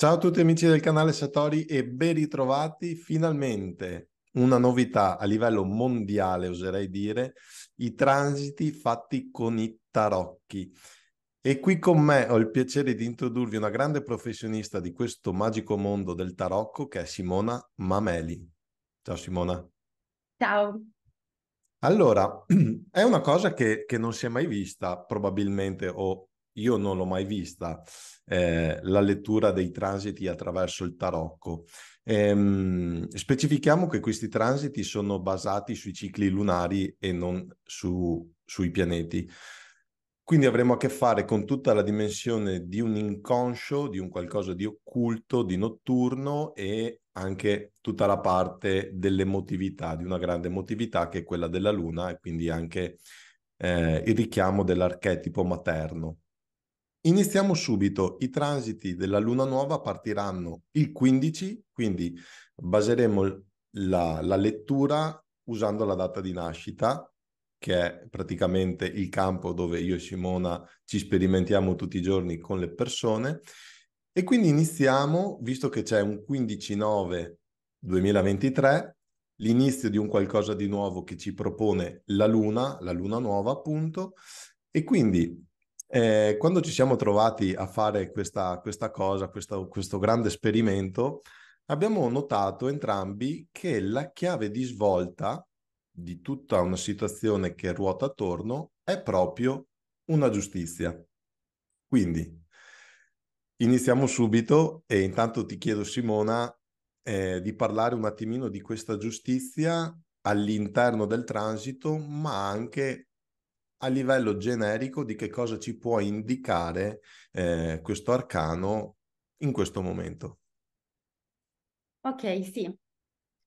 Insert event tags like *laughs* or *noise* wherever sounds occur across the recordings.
Ciao a tutti amici del canale Satori e ben ritrovati finalmente una novità a livello mondiale oserei dire i transiti fatti con i tarocchi e qui con me ho il piacere di introdurvi una grande professionista di questo magico mondo del tarocco che è Simona Mameli. Ciao Simona. Ciao. Allora, *clears throat* è una cosa che, che non si è mai vista probabilmente o io non l'ho mai vista, eh, la lettura dei transiti attraverso il tarocco. Ehm, specifichiamo che questi transiti sono basati sui cicli lunari e non su, sui pianeti. Quindi avremo a che fare con tutta la dimensione di un inconscio, di un qualcosa di occulto, di notturno e anche tutta la parte dell'emotività, di una grande emotività che è quella della luna e quindi anche eh, il richiamo dell'archetipo materno. Iniziamo subito, i transiti della luna nuova partiranno il 15, quindi baseremo la, la lettura usando la data di nascita che è praticamente il campo dove io e Simona ci sperimentiamo tutti i giorni con le persone. E quindi iniziamo, visto che c'è un 15-9 2023, l'inizio di un qualcosa di nuovo che ci propone la Luna, la Luna nuova appunto, e quindi eh, quando ci siamo trovati a fare questa, questa cosa, questa, questo grande esperimento, abbiamo notato entrambi che la chiave di svolta di tutta una situazione che ruota attorno è proprio una giustizia. Quindi iniziamo subito e intanto ti chiedo Simona eh, di parlare un attimino di questa giustizia all'interno del transito, ma anche a livello generico di che cosa ci può indicare eh, questo arcano in questo momento. Ok, sì.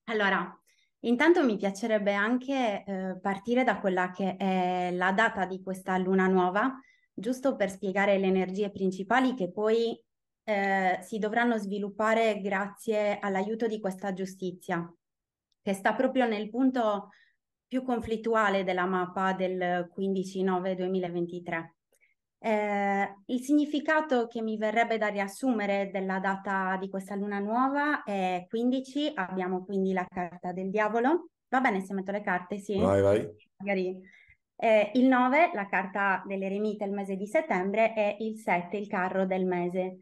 Allora, intanto mi piacerebbe anche eh, partire da quella che è la data di questa luna nuova, giusto per spiegare le energie principali che poi eh, si dovranno sviluppare grazie all'aiuto di questa giustizia, che sta proprio nel punto più conflittuale della mappa del 15-9-2023. Eh, il significato che mi verrebbe da riassumere della data di questa luna nuova è 15, abbiamo quindi la carta del diavolo. Va bene se metto le carte, sì? Vai, vai. Magari. Eh, il 9, la carta dell'eremita, il mese di settembre, e il 7, il carro del mese.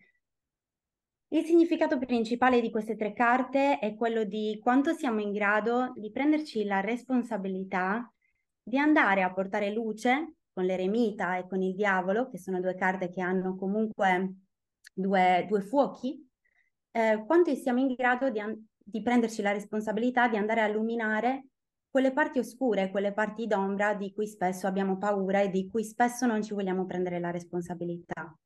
Il significato principale di queste tre carte è quello di quanto siamo in grado di prenderci la responsabilità di andare a portare luce con l'eremita e con il diavolo, che sono due carte che hanno comunque due, due fuochi, eh, quanto siamo in grado di, di prenderci la responsabilità di andare a illuminare quelle parti oscure, quelle parti d'ombra di cui spesso abbiamo paura e di cui spesso non ci vogliamo prendere la responsabilità.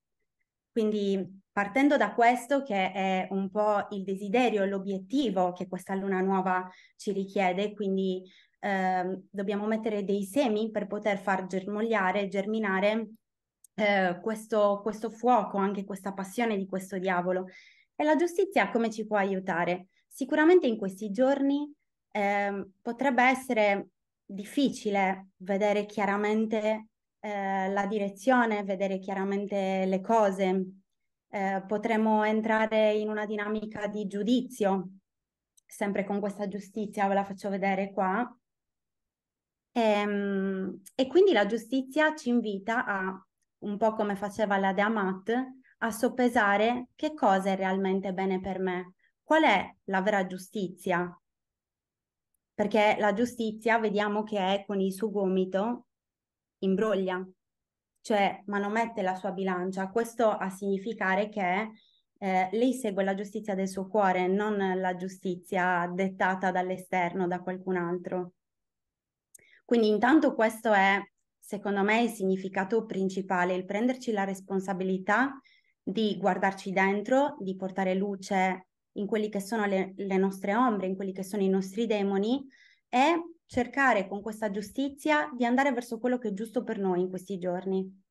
Quindi partendo da questo che è un po' il desiderio, l'obiettivo che questa luna nuova ci richiede, quindi eh, dobbiamo mettere dei semi per poter far germogliare, germinare eh, questo, questo fuoco, anche questa passione di questo diavolo. E la giustizia come ci può aiutare? Sicuramente in questi giorni eh, potrebbe essere difficile vedere chiaramente eh, la direzione, vedere chiaramente le cose. Eh, potremmo entrare in una dinamica di giudizio, sempre con questa giustizia, ve la faccio vedere qua. E, ehm, e quindi la giustizia ci invita a, un po' come faceva la De Amat, a soppesare che cosa è realmente bene per me, qual è la vera giustizia, perché la giustizia vediamo che è con il suo gomito imbroglia, cioè manomette la sua bilancia. Questo a significare che eh, lei segue la giustizia del suo cuore, non la giustizia dettata dall'esterno, da qualcun altro. Quindi intanto questo è, secondo me, il significato principale, il prenderci la responsabilità di guardarci dentro, di portare luce in quelli che sono le, le nostre ombre, in quelli che sono i nostri demoni e cercare con questa giustizia di andare verso quello che è giusto per noi in questi giorni.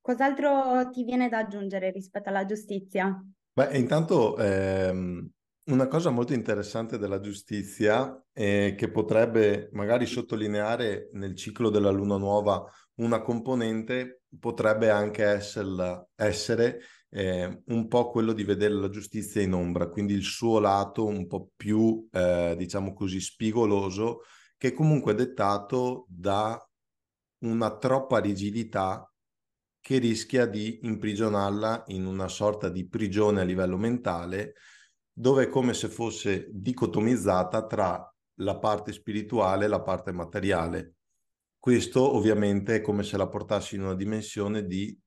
Cos'altro ti viene da aggiungere rispetto alla giustizia? Beh, intanto ehm, una cosa molto interessante della giustizia eh, che potrebbe magari sottolineare nel ciclo della luna nuova una componente potrebbe anche esserla, essere eh, un po' quello di vedere la giustizia in ombra, quindi il suo lato un po' più, eh, diciamo così, spigoloso, che è comunque dettato da una troppa rigidità che rischia di imprigionarla in una sorta di prigione a livello mentale, dove è come se fosse dicotomizzata tra la parte spirituale e la parte materiale. Questo ovviamente è come se la portassi in una dimensione di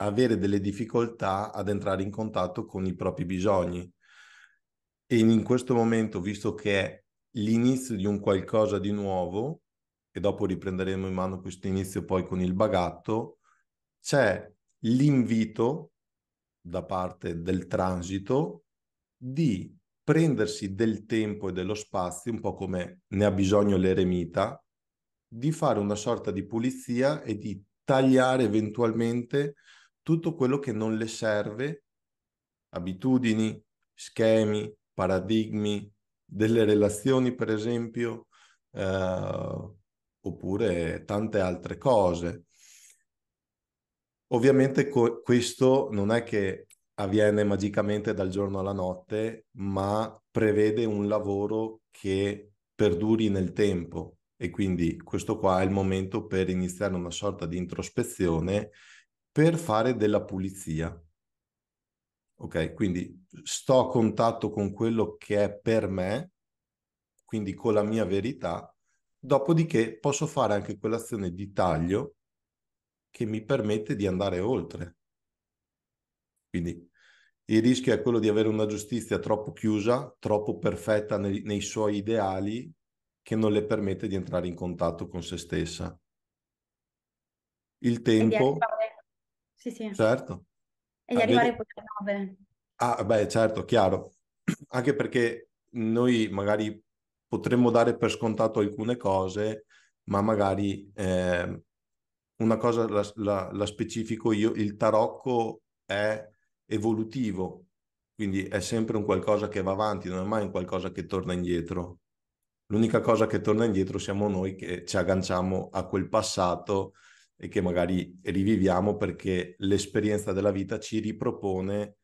avere delle difficoltà ad entrare in contatto con i propri bisogni. E in questo momento, visto che è l'inizio di un qualcosa di nuovo, e dopo riprenderemo in mano questo inizio poi con il bagatto, c'è l'invito da parte del transito di prendersi del tempo e dello spazio, un po' come ne ha bisogno l'eremita, di fare una sorta di pulizia e di tagliare eventualmente tutto quello che non le serve, abitudini, schemi, paradigmi, delle relazioni per esempio, eh, oppure tante altre cose. Ovviamente co- questo non è che avviene magicamente dal giorno alla notte, ma prevede un lavoro che perduri nel tempo e quindi questo qua è il momento per iniziare una sorta di introspezione per fare della pulizia. Ok, quindi sto a contatto con quello che è per me, quindi con la mia verità, dopodiché posso fare anche quell'azione di taglio che mi permette di andare oltre. Quindi il rischio è quello di avere una giustizia troppo chiusa, troppo perfetta nei, nei suoi ideali, che non le permette di entrare in contatto con se stessa. Il tempo... E di sì, sì. Certo. E di ah, arrivare poi alle 9. Ah, beh, certo, chiaro. *clears throat* Anche perché noi magari potremmo dare per scontato alcune cose, ma magari eh, una cosa la, la, la, specifico io, il tarocco è evolutivo, quindi è sempre un qualcosa che va avanti, non è mai un qualcosa che torna indietro. L'unica cosa che torna indietro siamo noi che ci agganciamo a quel passato e che magari riviviamo perché l'esperienza della vita ci ripropone,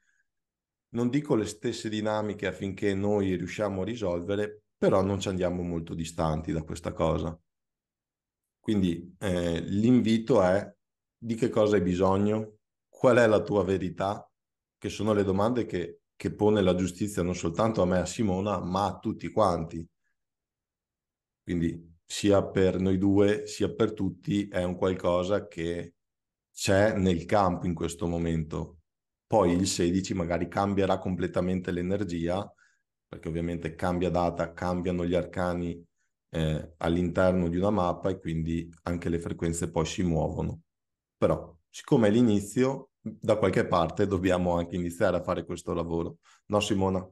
non dico le stesse dinamiche affinché noi riusciamo a risolvere, però non ci andiamo molto distanti da questa cosa. Quindi eh, l'invito è di che cosa hai bisogno, qual è la tua verità, che sono le domande che, che pone la giustizia non soltanto a me, a Simona, ma a tutti quanti. Quindi sia per noi due sia per tutti è un qualcosa che c'è nel campo in questo momento. Poi il 16 magari cambierà completamente l'energia, perché ovviamente cambia data, cambiano gli arcani eh, all'interno di una mappa e quindi anche le frequenze poi si muovono. Però, siccome è l'inizio, da qualche parte dobbiamo anche iniziare a fare questo lavoro. No, Simona?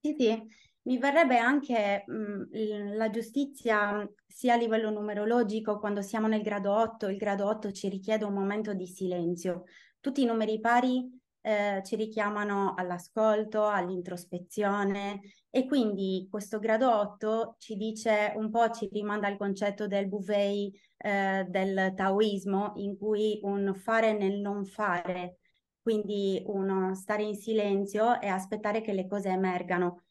Sì, sì. Mi verrebbe anche mh, mhmm, la giustizia sia a livello numerologico, quando siamo nel grado 8, il grado 8 ci richiede un momento di silenzio. Tutti i numeri pari eh, ci richiamano all'ascolto, all'introspezione e quindi questo grado 8 ci dice un po', ci rimanda al concetto del Buvei eh, del taoismo, in cui un fare nel non fare, quindi uno stare in silenzio e aspettare che le cose emergano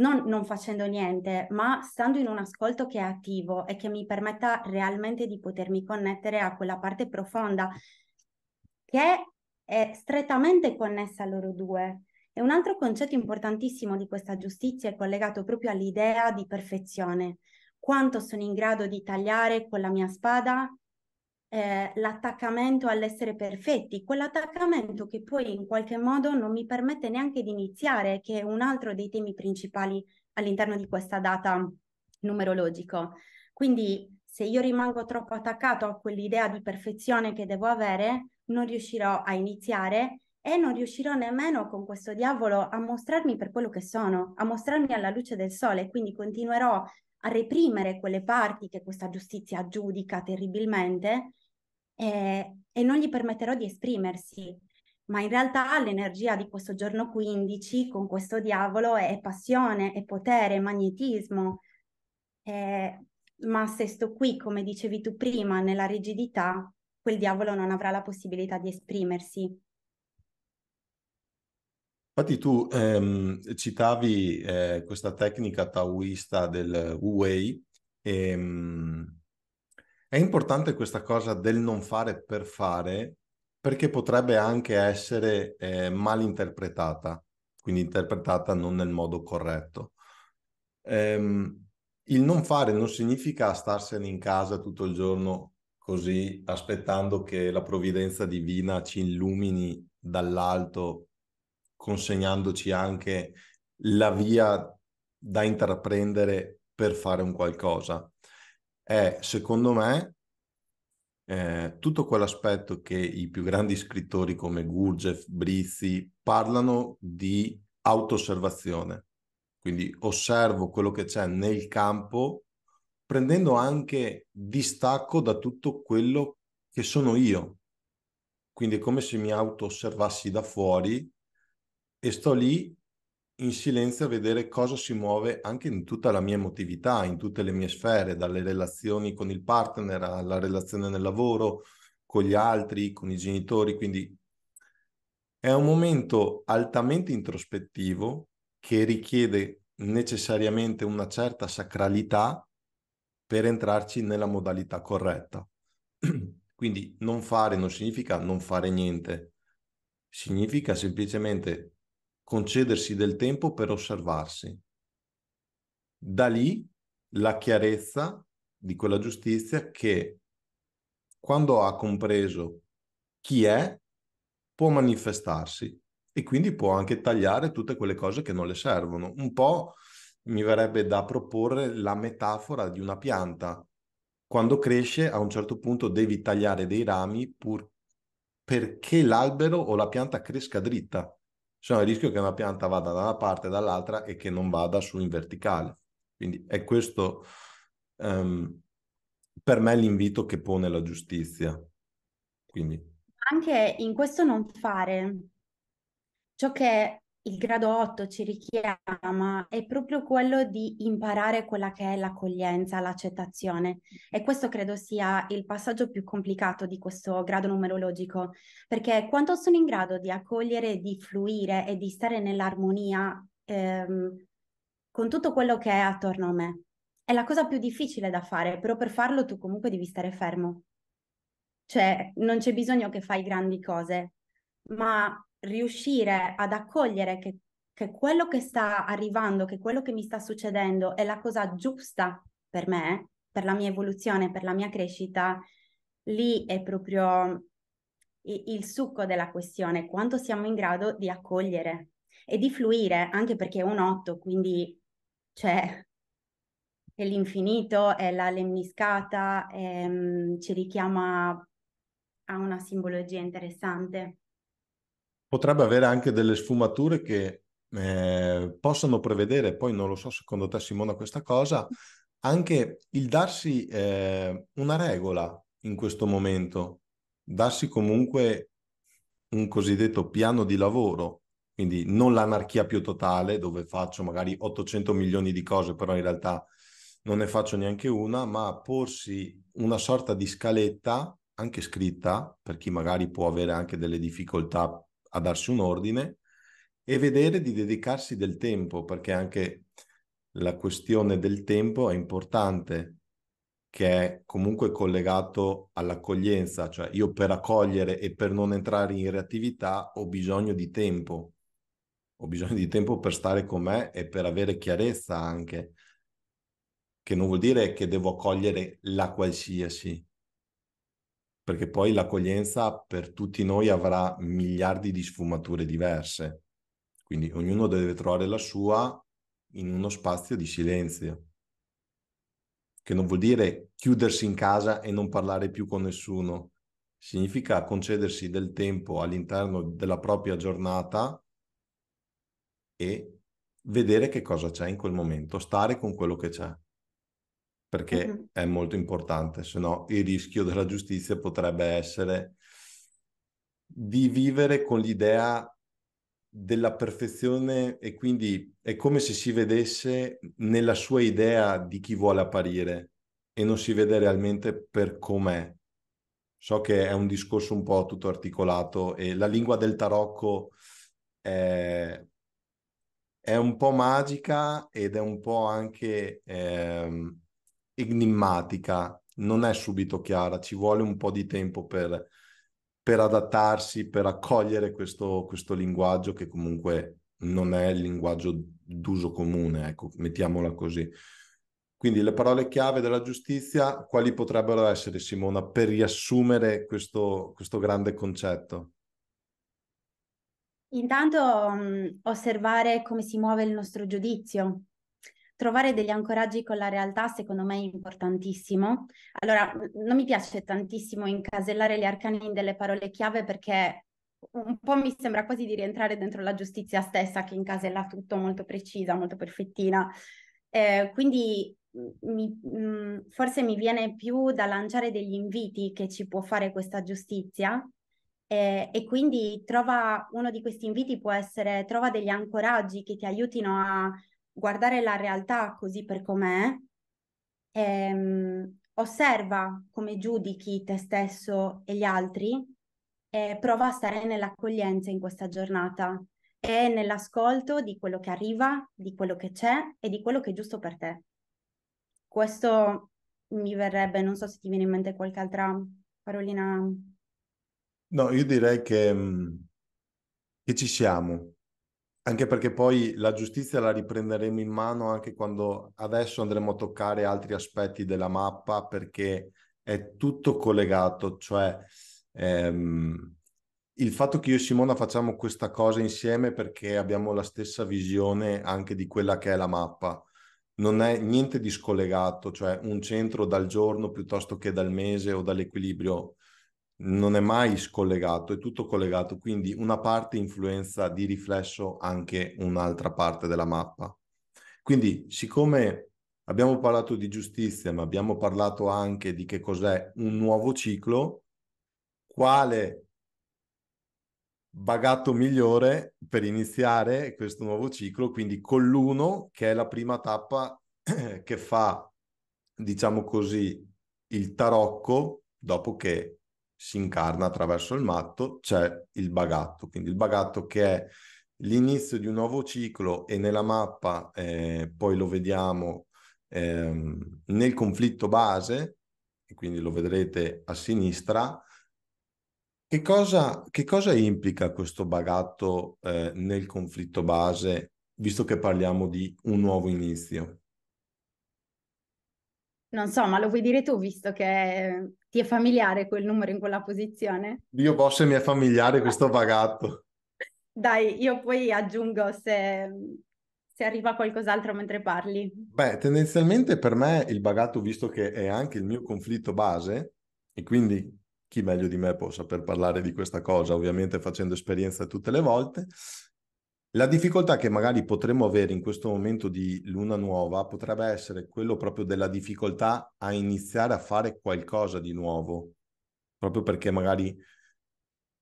non, non facendo niente, ma stando in un ascolto che è attivo e che mi permetta realmente di potermi connettere a quella parte profonda che è strettamente connessa a loro due. E un altro concetto importantissimo di questa giustizia è collegato proprio all'idea di perfezione. Quanto sono in grado di tagliare con la mia spada eh, l'attaccamento all'essere perfetti, quell'attaccamento che poi in qualche modo non mi permette neanche di iniziare, che è un altro dei temi principali all'interno di questa data numerologico. Quindi se io rimango troppo attaccato a quell'idea di perfezione che devo avere, non riuscirò a iniziare e non riuscirò nemmeno con questo diavolo a mostrarmi per quello che sono, a mostrarmi alla luce del sole, quindi continuerò a reprimere quelle parti che questa giustizia giudica terribilmente eh, e non gli permetterò di esprimersi. Ma in realtà l'energia di questo giorno 15 con questo diavolo è passione, è potere, è magnetismo. Eh, ma se sto qui, come dicevi tu prima, nella rigidità, quel diavolo non avrà la possibilità di esprimersi. Infatti tu ehm, citavi eh, questa tecnica taoista del Wu Wei, ehm, è importante questa cosa del non fare per fare perché potrebbe anche essere eh, mal interpretata, quindi interpretata non nel modo corretto. Ehm, il non fare non significa starsene in casa tutto il giorno così aspettando che la provvidenza divina ci illumini dall'alto, consegnandoci anche la via da intraprendere per fare un qualcosa è, secondo me, eh, tutto quell'aspetto che i più grandi scrittori come Gurdjieff, Brizzi parlano di autoosservazione. Quindi osservo quello che c'è nel campo prendendo anche distacco da tutto quello che sono io. Quindi è come se mi auto-osservassi da fuori e sto lì in silenzio a vedere cosa si muove anche in tutta la mia emotività, in tutte le mie sfere, dalle relazioni con il partner alla relazione nel lavoro, con gli altri, con i genitori. Quindi è un momento altamente introspettivo che richiede necessariamente una certa sacralità per entrarci nella modalità corretta. *clears throat* Quindi non fare non significa non fare niente, significa semplicemente concedersi del tempo per osservarsi. Da lì la chiarezza di quella giustizia che quando ha compreso chi è può manifestarsi e quindi può anche tagliare tutte quelle cose che non le servono. Un po' mi verrebbe da proporre la metafora di una pianta. Quando cresce a un certo punto devi tagliare dei rami pur perché l'albero o la pianta cresca dritta c'è il rischio che una pianta vada da una parte e dall'altra e che non vada su in verticale. Quindi è questo um, per me l'invito che pone la giustizia. Quindi. Anche in questo non fare ciò che il grado 8 ci richiama è proprio quello di imparare quella che è l'accoglienza, l'accettazione e questo credo sia il passaggio più complicato di questo grado numerologico, perché quanto sono in grado di accogliere, di fluire e di stare nell'armonia ehm, con tutto quello che è attorno a me. È la cosa più difficile da fare, però per farlo tu comunque devi stare fermo. Cioè, non c'è bisogno che fai grandi cose, ma riuscire ad accogliere che, che quello che sta arrivando, che quello che mi sta succedendo è la cosa giusta per me, per la mia evoluzione, per la mia crescita, lì è proprio il succo della questione, quanto siamo in grado di accogliere e di fluire, anche perché è un otto, quindi c'è cioè, l'infinito, è la lemniscata, è, ehm, ci richiama a una simbologia interessante potrebbe avere anche delle sfumature che eh, possono prevedere, poi non lo so secondo te Simona questa cosa, anche il darsi eh, una regola in questo momento, darsi comunque un cosiddetto piano di lavoro, quindi non l'anarchia più totale dove faccio magari 800 milioni di cose, però in realtà non ne faccio neanche una, ma porsi una sorta di scaletta anche scritta per chi magari può avere anche delle difficoltà a darsi un ordine e vedere di dedicarsi del tempo, perché anche la questione del tempo è importante, che è comunque collegato all'accoglienza, cioè io per accogliere e per non entrare in reattività ho bisogno di tempo, ho bisogno di tempo per stare con me e per avere chiarezza anche, che non vuol dire che devo accogliere la qualsiasi, perché poi l'accoglienza per tutti noi avrà miliardi di sfumature diverse. Quindi ognuno deve trovare la sua in uno spazio di silenzio, che non vuol dire chiudersi in casa e non parlare più con nessuno, significa concedersi del tempo all'interno della propria giornata e vedere che cosa c'è in quel momento, stare con quello che c'è perché mm-hmm. è molto importante, se no il rischio della giustizia potrebbe essere di vivere con l'idea della perfezione e quindi è come se si vedesse nella sua idea di chi vuole apparire e non si vede realmente per com'è. So che è un discorso un po' tutto articolato e la lingua del tarocco è, è un po' magica ed è un po' anche... Ehm, enigmatica, non è subito chiara, ci vuole un po' di tempo per, per adattarsi, per accogliere questo, questo, linguaggio che comunque non è il linguaggio d'uso comune, ecco, mettiamola così. Quindi le parole chiave della giustizia, quali potrebbero essere, Simona, per riassumere questo, questo grande concetto? Intanto mm, osservare come si muove il nostro giudizio, trovare degli ancoraggi con la realtà secondo me è importantissimo. Allora, non mi piace tantissimo incasellare gli arcani delle parole chiave perché un po' mi sembra quasi di rientrare dentro la giustizia stessa che incasella tutto molto precisa, molto perfettina. Eh, quindi mi, mh, forse mi viene più da lanciare degli inviti che ci può fare questa giustizia eh, e quindi trova uno di questi inviti può essere trova degli ancoraggi che ti aiutino a, guardare la realtà così per com'è, ehm, osserva come giudichi te stesso e gli altri e prova a stare nell'accoglienza in questa giornata e nell'ascolto di quello che arriva, di quello che c'è e di quello che è giusto per te. Questo mi verrebbe, non so se ti viene in mente qualche altra parolina. No, io direi che, mm, che ci siamo, anche perché poi la giustizia la riprenderemo in mano anche quando adesso andremo a toccare altri aspetti della mappa perché è tutto collegato, cioè ehm, il fatto che io e Simona facciamo questa cosa insieme perché abbiamo la stessa visione anche di quella che è la mappa, non è niente di scollegato, cioè un centro dal giorno piuttosto che dal mese o dall'equilibrio non è mai scollegato, è tutto collegato, quindi una parte influenza di riflesso anche un'altra parte della mappa. Quindi, siccome abbiamo parlato di giustizia, ma abbiamo parlato anche di che cos'è un nuovo ciclo, quale bagatto migliore per iniziare questo nuovo ciclo, quindi con l'uno che è la prima tappa *clears throat* che fa, diciamo così, il tarocco dopo che si incarna attraverso il matto, c'è il bagatto, quindi il bagatto che è l'inizio di un nuovo ciclo e nella mappa eh, poi lo vediamo ehm, nel conflitto base, e quindi lo vedrete a sinistra. Che cosa, che cosa implica questo bagatto eh, nel conflitto base, visto che parliamo di un nuovo inizio? Non so, ma lo vuoi dire tu, visto che ti è familiare quel numero in quella posizione? Io posso e mi è familiare questo vagatto. Dai, io poi aggiungo se, se arriva qualcos'altro mentre parli. Beh, tendenzialmente per me il bagatto, visto che è anche il mio conflitto base, e quindi chi meglio di me può saper parlare di questa cosa, ovviamente facendo esperienza tutte le volte, la difficoltà che magari potremmo avere in questo momento di luna nuova potrebbe essere quello proprio della difficoltà a iniziare a fare qualcosa di nuovo, proprio perché magari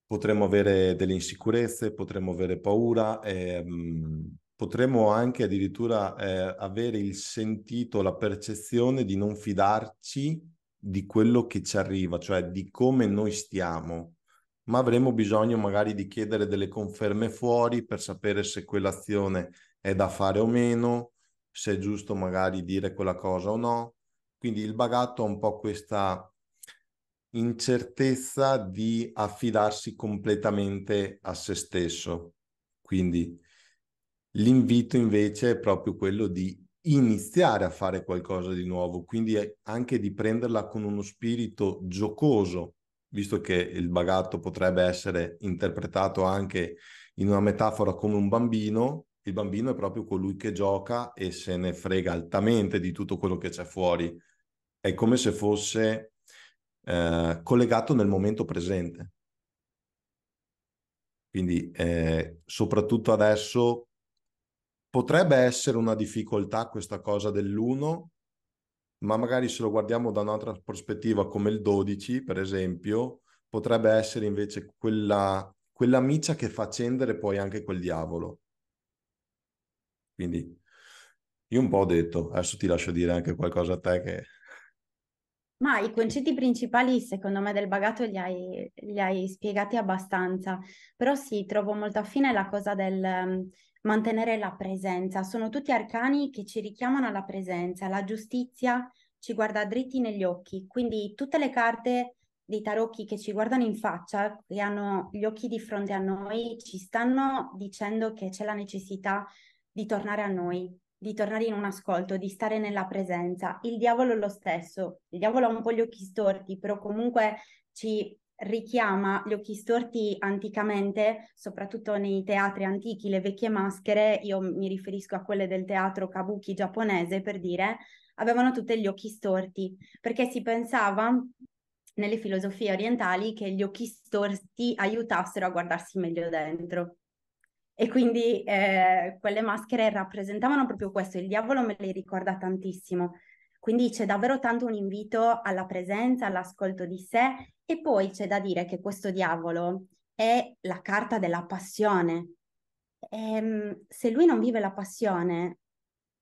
potremmo avere delle insicurezze, potremmo avere paura, ehm, potremmo anche addirittura eh, avere il sentito, la percezione di non fidarci di quello che ci arriva, cioè di come noi stiamo ma avremo bisogno magari di chiedere delle conferme fuori per sapere se quell'azione è da fare o meno, se è giusto magari dire quella cosa o no. Quindi il bagatto ha un po' questa incertezza di affidarsi completamente a se stesso. Quindi l'invito invece è proprio quello di iniziare a fare qualcosa di nuovo, quindi anche di prenderla con uno spirito giocoso, visto che il bagatto potrebbe essere interpretato anche in una metafora come un bambino, il bambino è proprio colui che gioca e se ne frega altamente di tutto quello che c'è fuori. È come se fosse eh, collegato nel momento presente. Quindi, eh, soprattutto adesso, potrebbe essere una difficoltà questa cosa dell'uno, ma magari se lo guardiamo da un'altra prospettiva come il 12, per esempio, potrebbe essere invece quella, quella miccia che fa accendere poi anche quel diavolo. Quindi io un po' ho detto, adesso ti lascio dire anche qualcosa a te che... Ma i concetti principali, secondo me, del bagato li hai, li hai spiegati abbastanza, però sì, trovo molto affine la cosa del mantenere la presenza. Sono tutti arcani che ci richiamano alla presenza. La giustizia ci guarda dritti negli occhi, quindi tutte le carte dei tarocchi che ci guardano in faccia, e hanno gli occhi di fronte a noi, ci stanno dicendo che c'è la necessità di tornare a noi, di tornare in un ascolto, di stare nella presenza. Il diavolo lo stesso, il diavolo ha un po' gli occhi storti, però comunque ci richiama gli occhi storti anticamente, soprattutto nei teatri antichi, le vecchie maschere, io mi riferisco a quelle del teatro kabuki giapponese per dire, avevano tutte gli occhi storti, perché si pensava nelle filosofie orientali che gli occhi storti aiutassero a guardarsi meglio dentro. E quindi eh, quelle maschere rappresentavano proprio questo, il diavolo me le ricorda tantissimo, quindi c'è davvero tanto un invito alla presenza, all'ascolto di sé e poi c'è da dire che questo diavolo è la carta della passione. E, ehm, se lui non vive la passione,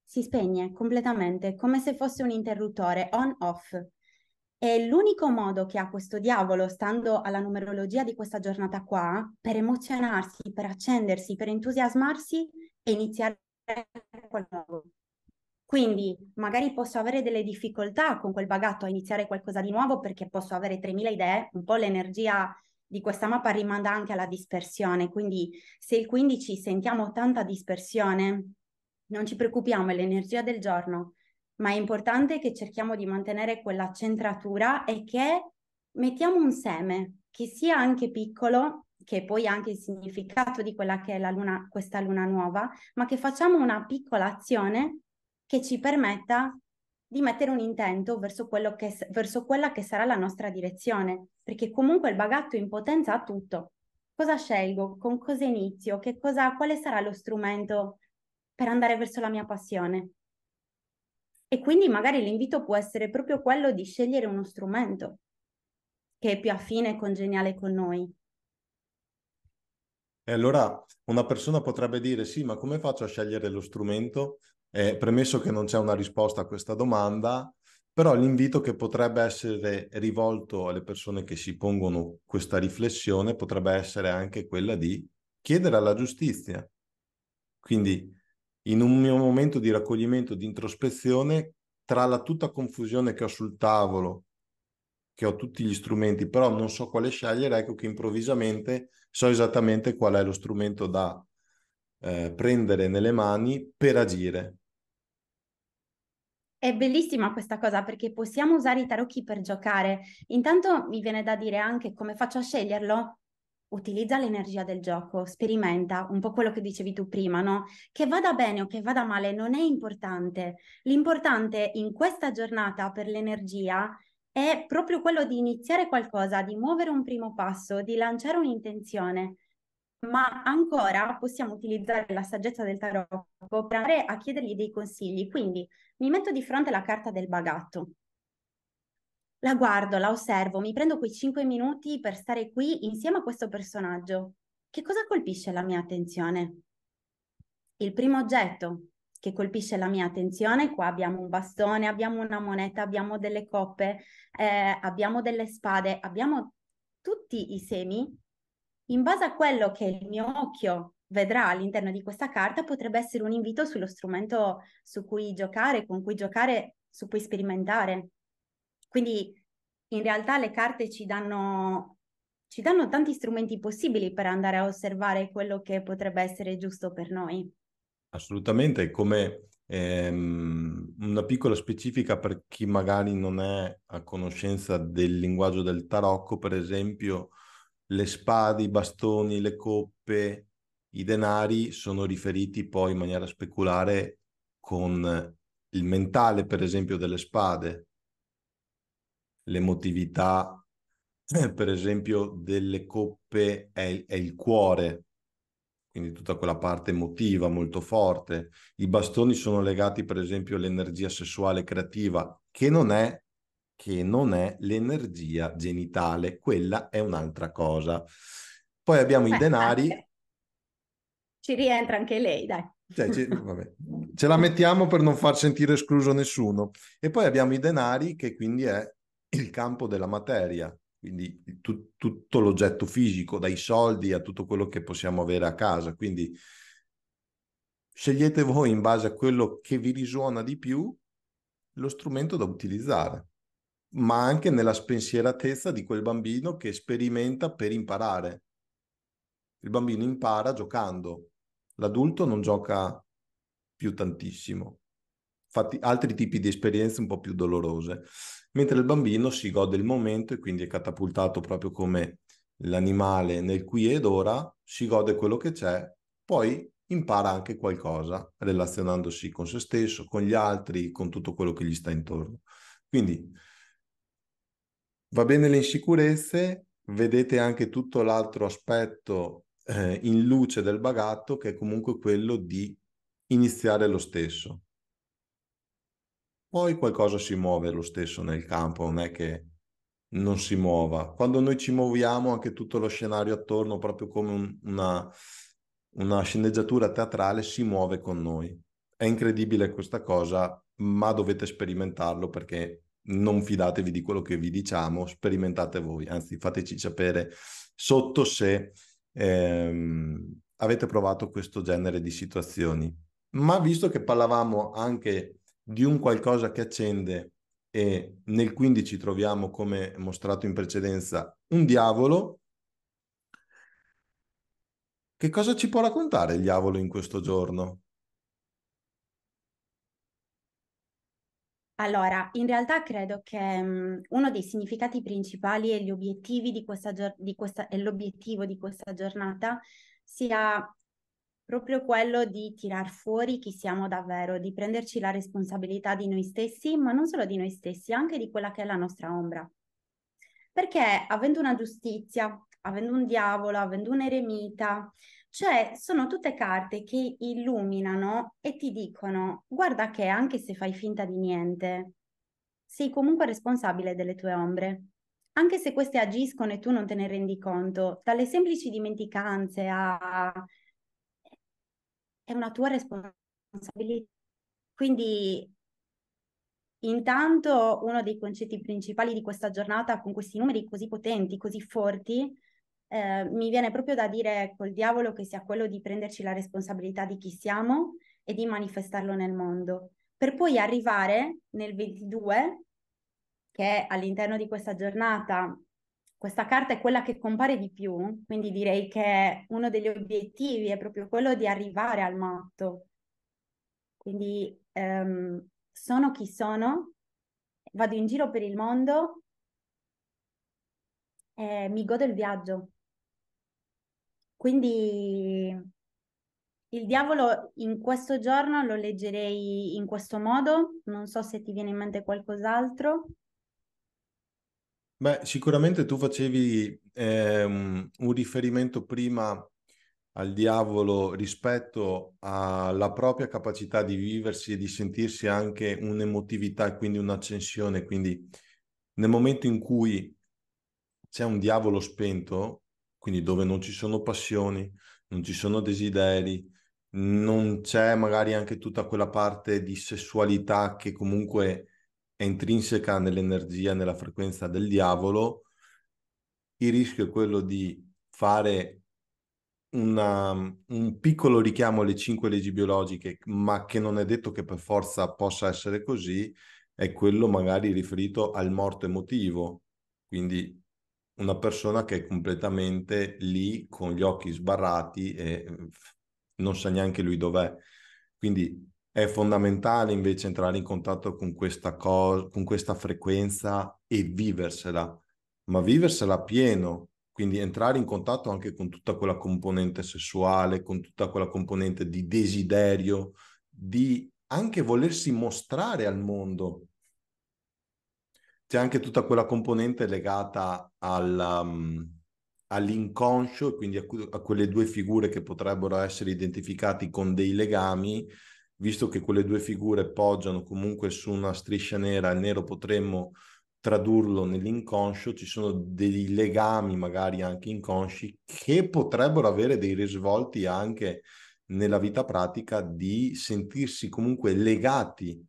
si spegne completamente, come se fosse un interruttore on-off. E l'unico modo che ha questo diavolo, stando alla numerologia di questa giornata qua, per emozionarsi, per accendersi, per entusiasmarsi, è iniziare qualcosa quindi magari posso avere delle difficoltà con quel bagatto a iniziare qualcosa di nuovo perché posso avere 3.000 idee, un po' l'energia di questa mappa rimanda anche alla dispersione, quindi se il 15 sentiamo tanta dispersione, non ci preoccupiamo, è l'energia del giorno, ma è importante che cerchiamo di mantenere quella centratura e che mettiamo un seme, che sia anche piccolo, che poi ha anche il significato di quella che è luna, questa luna nuova, ma che facciamo una piccola azione che ci permetta di mettere un intento verso, che, verso quella che sarà la nostra direzione, perché comunque il bagatto in potenza ha tutto. Cosa scelgo? Con cosa inizio? Cosa, quale sarà lo strumento per andare verso la mia passione? E quindi magari l'invito può essere proprio quello di scegliere uno strumento che è più affine e congeniale con noi. E allora una persona potrebbe dire sì, ma come faccio a scegliere lo strumento? Eh, premesso che non c'è una risposta a questa domanda, però l'invito che potrebbe essere rivolto alle persone che si pongono questa riflessione potrebbe essere anche quella di chiedere alla giustizia. Quindi in un mio momento di raccoglimento, di introspezione, tra la tutta confusione che ho sul tavolo, che ho tutti gli strumenti, però non so quale scegliere, ecco che improvvisamente so esattamente qual è lo strumento da eh, prendere nelle mani per agire. È bellissima questa cosa perché possiamo usare i tarocchi per giocare. Intanto mi viene da dire anche come faccio a sceglierlo? Utilizza l'energia del gioco, sperimenta un po' quello che dicevi tu prima, no? Che vada bene o che vada male non è importante. L'importante in questa giornata per l'energia è proprio quello di iniziare qualcosa, di muovere un primo passo, di lanciare un'intenzione ma ancora possiamo utilizzare la saggezza del tarocco per andare a chiedergli dei consigli. Quindi mi metto di fronte alla carta del bagatto. La guardo, la osservo, mi prendo quei 5 minuti per stare qui insieme a questo personaggio. Che cosa colpisce la mia attenzione? Il primo oggetto che colpisce la mia attenzione, qua abbiamo un bastone, abbiamo una moneta, abbiamo delle coppe, eh, abbiamo delle spade, abbiamo tutti i semi. In base a quello che il mio occhio vedrà all'interno di questa carta potrebbe essere un invito sullo strumento su cui giocare, con cui giocare, su cui sperimentare. Quindi in realtà le carte ci danno, ci danno tanti strumenti possibili per andare a osservare quello che potrebbe essere giusto per noi. Assolutamente, come ehm, una piccola specifica per chi magari non è a conoscenza del linguaggio del tarocco, per esempio le spade, i bastoni, le coppe, i denari sono riferiti poi in maniera speculare con il mentale, per esempio, delle spade, l'emotività, *clears throat* per esempio, delle coppe è, il, è il cuore, quindi tutta quella parte emotiva molto forte. I bastoni sono legati, per esempio, all'energia sessuale creativa, che non è che non è l'energia genitale, quella è un'altra cosa. Poi abbiamo i *laughs* denari ci rientra anche lei, dai. Cioè, ci, Ce la mettiamo per non far sentire escluso nessuno. E poi abbiamo i denari, che quindi è il campo della materia, quindi tu, tutto l'oggetto fisico, dai soldi a tutto quello che possiamo avere a casa. Quindi scegliete voi in base a quello che vi risuona di più lo strumento da utilizzare, ma anche nella spensieratezza di quel bambino che sperimenta per imparare. Il bambino impara giocando, l'adulto non gioca più tantissimo, fatti altri tipi di esperienze un po' più dolorose, mentre il bambino si gode il momento e quindi è catapultato proprio come l'animale nel qui ed ora, si gode quello che c'è, poi impara anche qualcosa relazionandosi con se stesso, con gli altri, con tutto quello che gli sta intorno. Quindi va bene le insicurezze, vedete anche tutto l'altro aspetto eh, in luce del bagatto che è comunque quello di iniziare lo stesso. Poi qualcosa si muove lo stesso nel campo, non è che non si muova. Quando noi ci muoviamo anche tutto lo scenario attorno, proprio come un, una, una sceneggiatura teatrale, si muove con noi. È incredibile questa cosa, ma dovete sperimentarlo perché non fidatevi di quello che vi diciamo, sperimentate voi, anzi fateci sapere sotto se ehm, avete provato questo genere di situazioni. Ma visto che parlavamo anche di un qualcosa che accende e nel 15 troviamo, come mostrato in precedenza, un diavolo, che cosa ci può raccontare il diavolo in questo giorno? Allora, in realtà credo che mh, mhmm, uno dei significati principali e gli obiettivi di questa, di questa, e l'obiettivo di questa giornata sia proprio quello di tirar fuori chi siamo davvero, di prenderci la responsabilità di noi stessi, ma non solo di noi stessi, anche di quella che è la nostra ombra. Perché avendo una giustizia, avendo un diavolo, avendo un eremita, cioè, sono tutte carte che illuminano e ti dicono, guarda che anche se fai finta di niente, sei comunque responsabile delle tue ombre. Anche se queste agiscono e tu non te ne rendi conto, dalle semplici dimenticanze a... è una tua responsabilità. Quindi Intanto uno dei concetti principali di questa giornata con questi numeri così potenti, così forti, Ehm, mi viene proprio da dire col ecco, diavolo che sia quello di prenderci la responsabilità di chi siamo e di manifestarlo nel mondo, per poi arrivare nel 22, che all'interno di questa giornata questa carta è quella che compare di più, quindi direi che uno degli obiettivi è proprio quello di arrivare al matto. Quindi ehm, sono chi sono, vado in giro per il mondo e mi godo il viaggio. Quindi il diavolo in questo giorno lo leggerei in questo modo, non so se ti viene in mente qualcos'altro. Beh, sicuramente tu facevi ehm, un riferimento prima al diavolo rispetto alla propria capacità di viversi e di sentirsi anche un'emotività e quindi un'accensione. Quindi nel momento in cui c'è un diavolo spento, quindi dove non ci sono passioni, non ci sono desideri, non c'è magari anche tutta quella parte di sessualità che comunque è intrinseca nell'energia, nella frequenza del diavolo, il rischio è quello di fare una, un piccolo richiamo alle cinque leggi biologiche, ma che non è detto che per forza possa essere così, è quello magari riferito al morto emotivo, quindi una persona che è completamente lì con gli occhi sbarrati e mm, non sa neanche lui dov'è. Quindi è fondamentale invece entrare in contatto con questa cosa, con questa frequenza e viversela, ma viversela pieno, quindi entrare in contatto anche con tutta quella componente sessuale, con tutta quella componente di desiderio, di anche volersi mostrare al mondo, c'è anche tutta quella componente legata al, um, all'inconscio, quindi a, a, quelle due figure che potrebbero essere identificate con dei legami, visto che quelle due figure poggiano comunque su una striscia nera, il nero potremmo tradurlo nell'inconscio, ci sono dei legami magari anche inconsci che potrebbero avere dei risvolti anche nella vita pratica di sentirsi comunque legati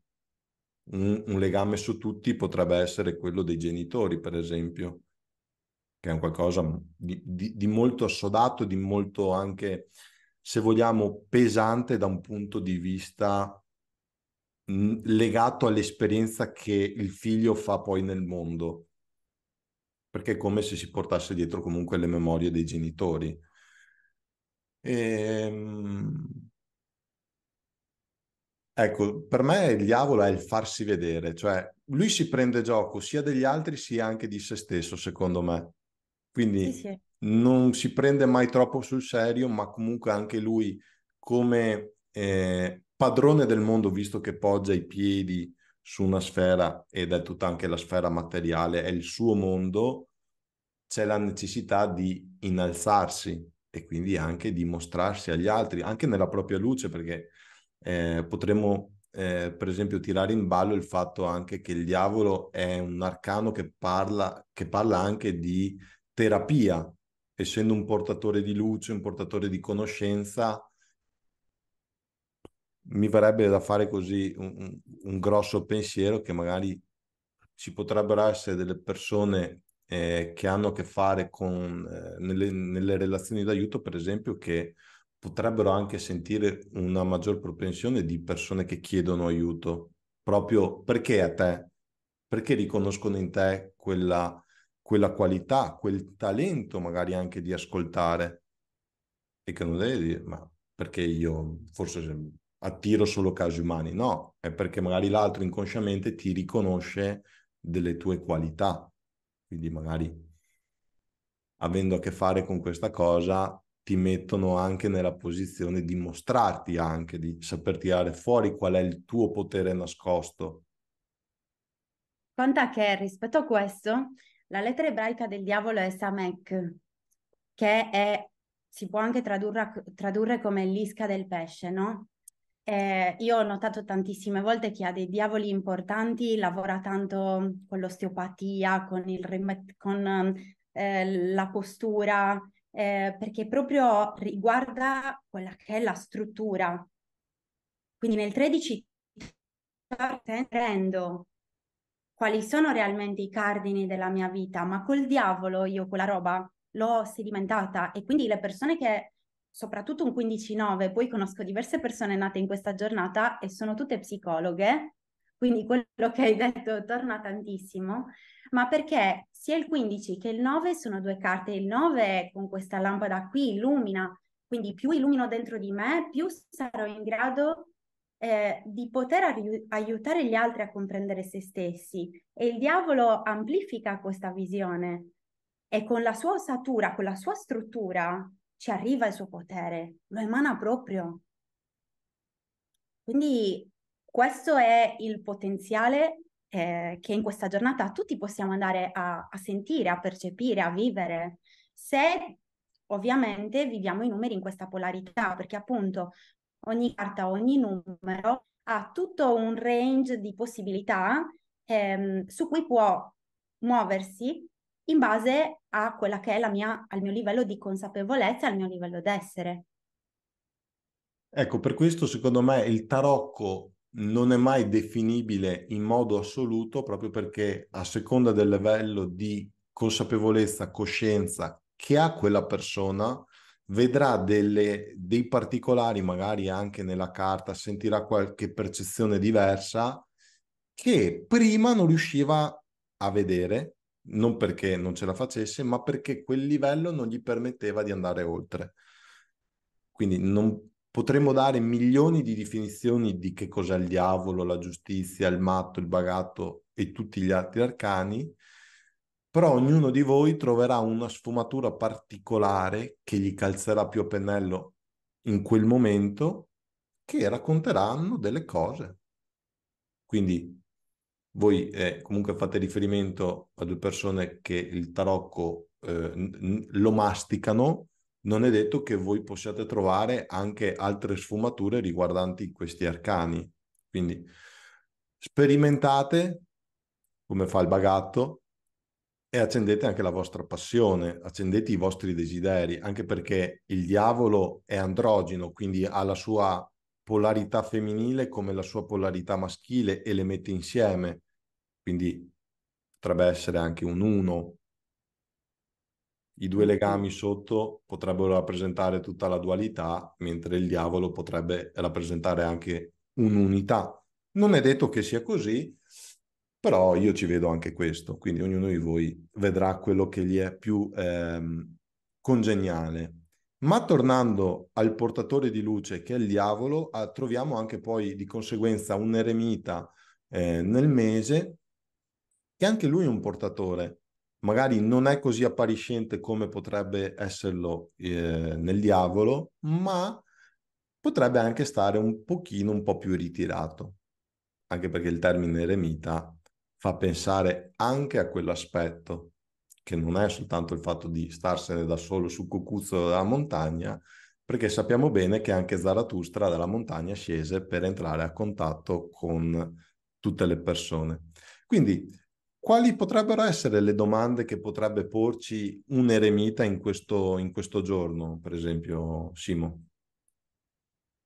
un, un legame su tutti potrebbe essere quello dei genitori, per esempio, che è un qualcosa di, di, di molto assodato, di molto anche, se vogliamo, pesante da un punto di vista mm, legato all'esperienza che il figlio fa poi nel mondo, perché è come se si portasse dietro comunque le memorie dei genitori. E, ehm, Ecco, per me il diavolo è il farsi vedere, cioè lui si prende gioco sia degli altri sia anche di se stesso, secondo me. Quindi sì, sì. non si prende mai troppo sul serio, ma comunque anche lui come eh, padrone del mondo, visto che poggia i piedi su una sfera ed è tutta anche la sfera materiale, è il suo mondo, c'è la necessità di innalzarsi e quindi anche di mostrarsi agli altri, anche nella propria luce, perché eh, potremmo eh, per esempio tirare in ballo il fatto anche che il diavolo è un arcano che parla, che parla anche di terapia, essendo un portatore di luce, un portatore di conoscenza, mi verrebbe da fare così un, un grosso pensiero che magari ci potrebbero essere delle persone eh, che hanno a che fare con, eh, nelle, nelle relazioni d'aiuto, per esempio, che potrebbero anche sentire una maggior propensione di persone che chiedono aiuto, proprio perché a te, perché riconoscono in te quella, quella qualità, quel talento magari anche di ascoltare e che non devi dire, ma perché io forse attiro solo casi umani, no, è perché magari l'altro inconsciamente ti riconosce delle tue qualità, quindi magari avendo a che fare con questa cosa ti mettono anche nella posizione di mostrarti anche, di saper tirare fuori qual è il tuo potere nascosto. Conta che rispetto a questo, la lettera ebraica del diavolo è Samek, che è, si può anche tradurre, tradurre come l'isca del pesce, no? Eh, io ho notato tantissime volte chi ha dei diavoli importanti lavora tanto con l'osteopatia, con, il, con eh, la postura, eh, perché proprio riguarda quella che è la struttura. Quindi nel 13 prendo quali sono realmente i cardini della mia vita, ma col diavolo io quella roba l'ho sedimentata e quindi le persone che soprattutto un 15-9, poi conosco diverse persone nate in questa giornata e sono tutte psicologhe quindi quello *laughs* che hai detto torna tantissimo, ma perché sia il 15 che il 9 sono due carte. Il 9 con questa lampada qui illumina, quindi più illumino dentro di me, più sarò in grado eh, di poter ai- aiutare gli altri a comprendere se stessi. E il diavolo amplifica questa visione e con la sua ossatura, con la sua struttura, ci arriva il suo potere, lo emana proprio. Quindi questo è il potenziale eh, che in questa giornata tutti possiamo andare a, a sentire, a percepire, a vivere, se ovviamente viviamo i numeri in questa polarità, perché appunto ogni carta, ogni numero ha tutto un range di possibilità ehm, su cui può muoversi in base a quella che è mia, al mio livello di consapevolezza, al mio livello d'essere. Ecco, per questo secondo me il tarocco non è mai definibile in modo assoluto proprio perché a seconda del livello di consapevolezza, coscienza che ha quella persona, vedrà delle, dei particolari magari anche nella carta, sentirà qualche percezione diversa che prima non riusciva a vedere, non perché non ce la facesse, ma perché quel livello non gli permetteva di andare oltre. Quindi non, potremmo dare milioni di definizioni di che cos'è il diavolo, la giustizia, il matto, il bagatto e tutti gli altri arcani, però ognuno di voi troverà una sfumatura particolare che gli calzerà più a pennello in quel momento che racconteranno delle cose. Quindi voi eh, comunque fate riferimento a due persone che il tarocco eh, lo masticano, non è detto che voi possiate trovare anche altre sfumature riguardanti questi arcani. Quindi sperimentate come fa il bagatto e accendete anche la vostra passione, accendete i vostri desideri, anche perché il diavolo è androgeno, quindi ha la sua polarità femminile come la sua polarità maschile e le mette insieme. Quindi potrebbe essere anche un uno i due legami sotto potrebbero rappresentare tutta la dualità, mentre il diavolo potrebbe rappresentare anche un'unità. Non è detto che sia così, però io ci vedo anche questo, quindi ognuno di voi vedrà quello che gli è più ehm, congeniale. Ma tornando al portatore di luce che è il diavolo, ah, troviamo anche poi di conseguenza un eremita eh, nel mese, che anche lui è un portatore, magari non è così appariscente come potrebbe esserlo eh, nel diavolo, ma potrebbe anche stare un pochino un po' più ritirato, anche perché il termine eremita fa pensare anche a quell'aspetto, che non è soltanto il fatto di starsene da solo sul cucuzzo della montagna, perché sappiamo bene che anche Zarathustra dalla montagna scese per entrare a contatto con tutte le persone. Quindi quali potrebbero essere le domande che potrebbe porci un eremita in questo, in questo giorno, per esempio, Simo?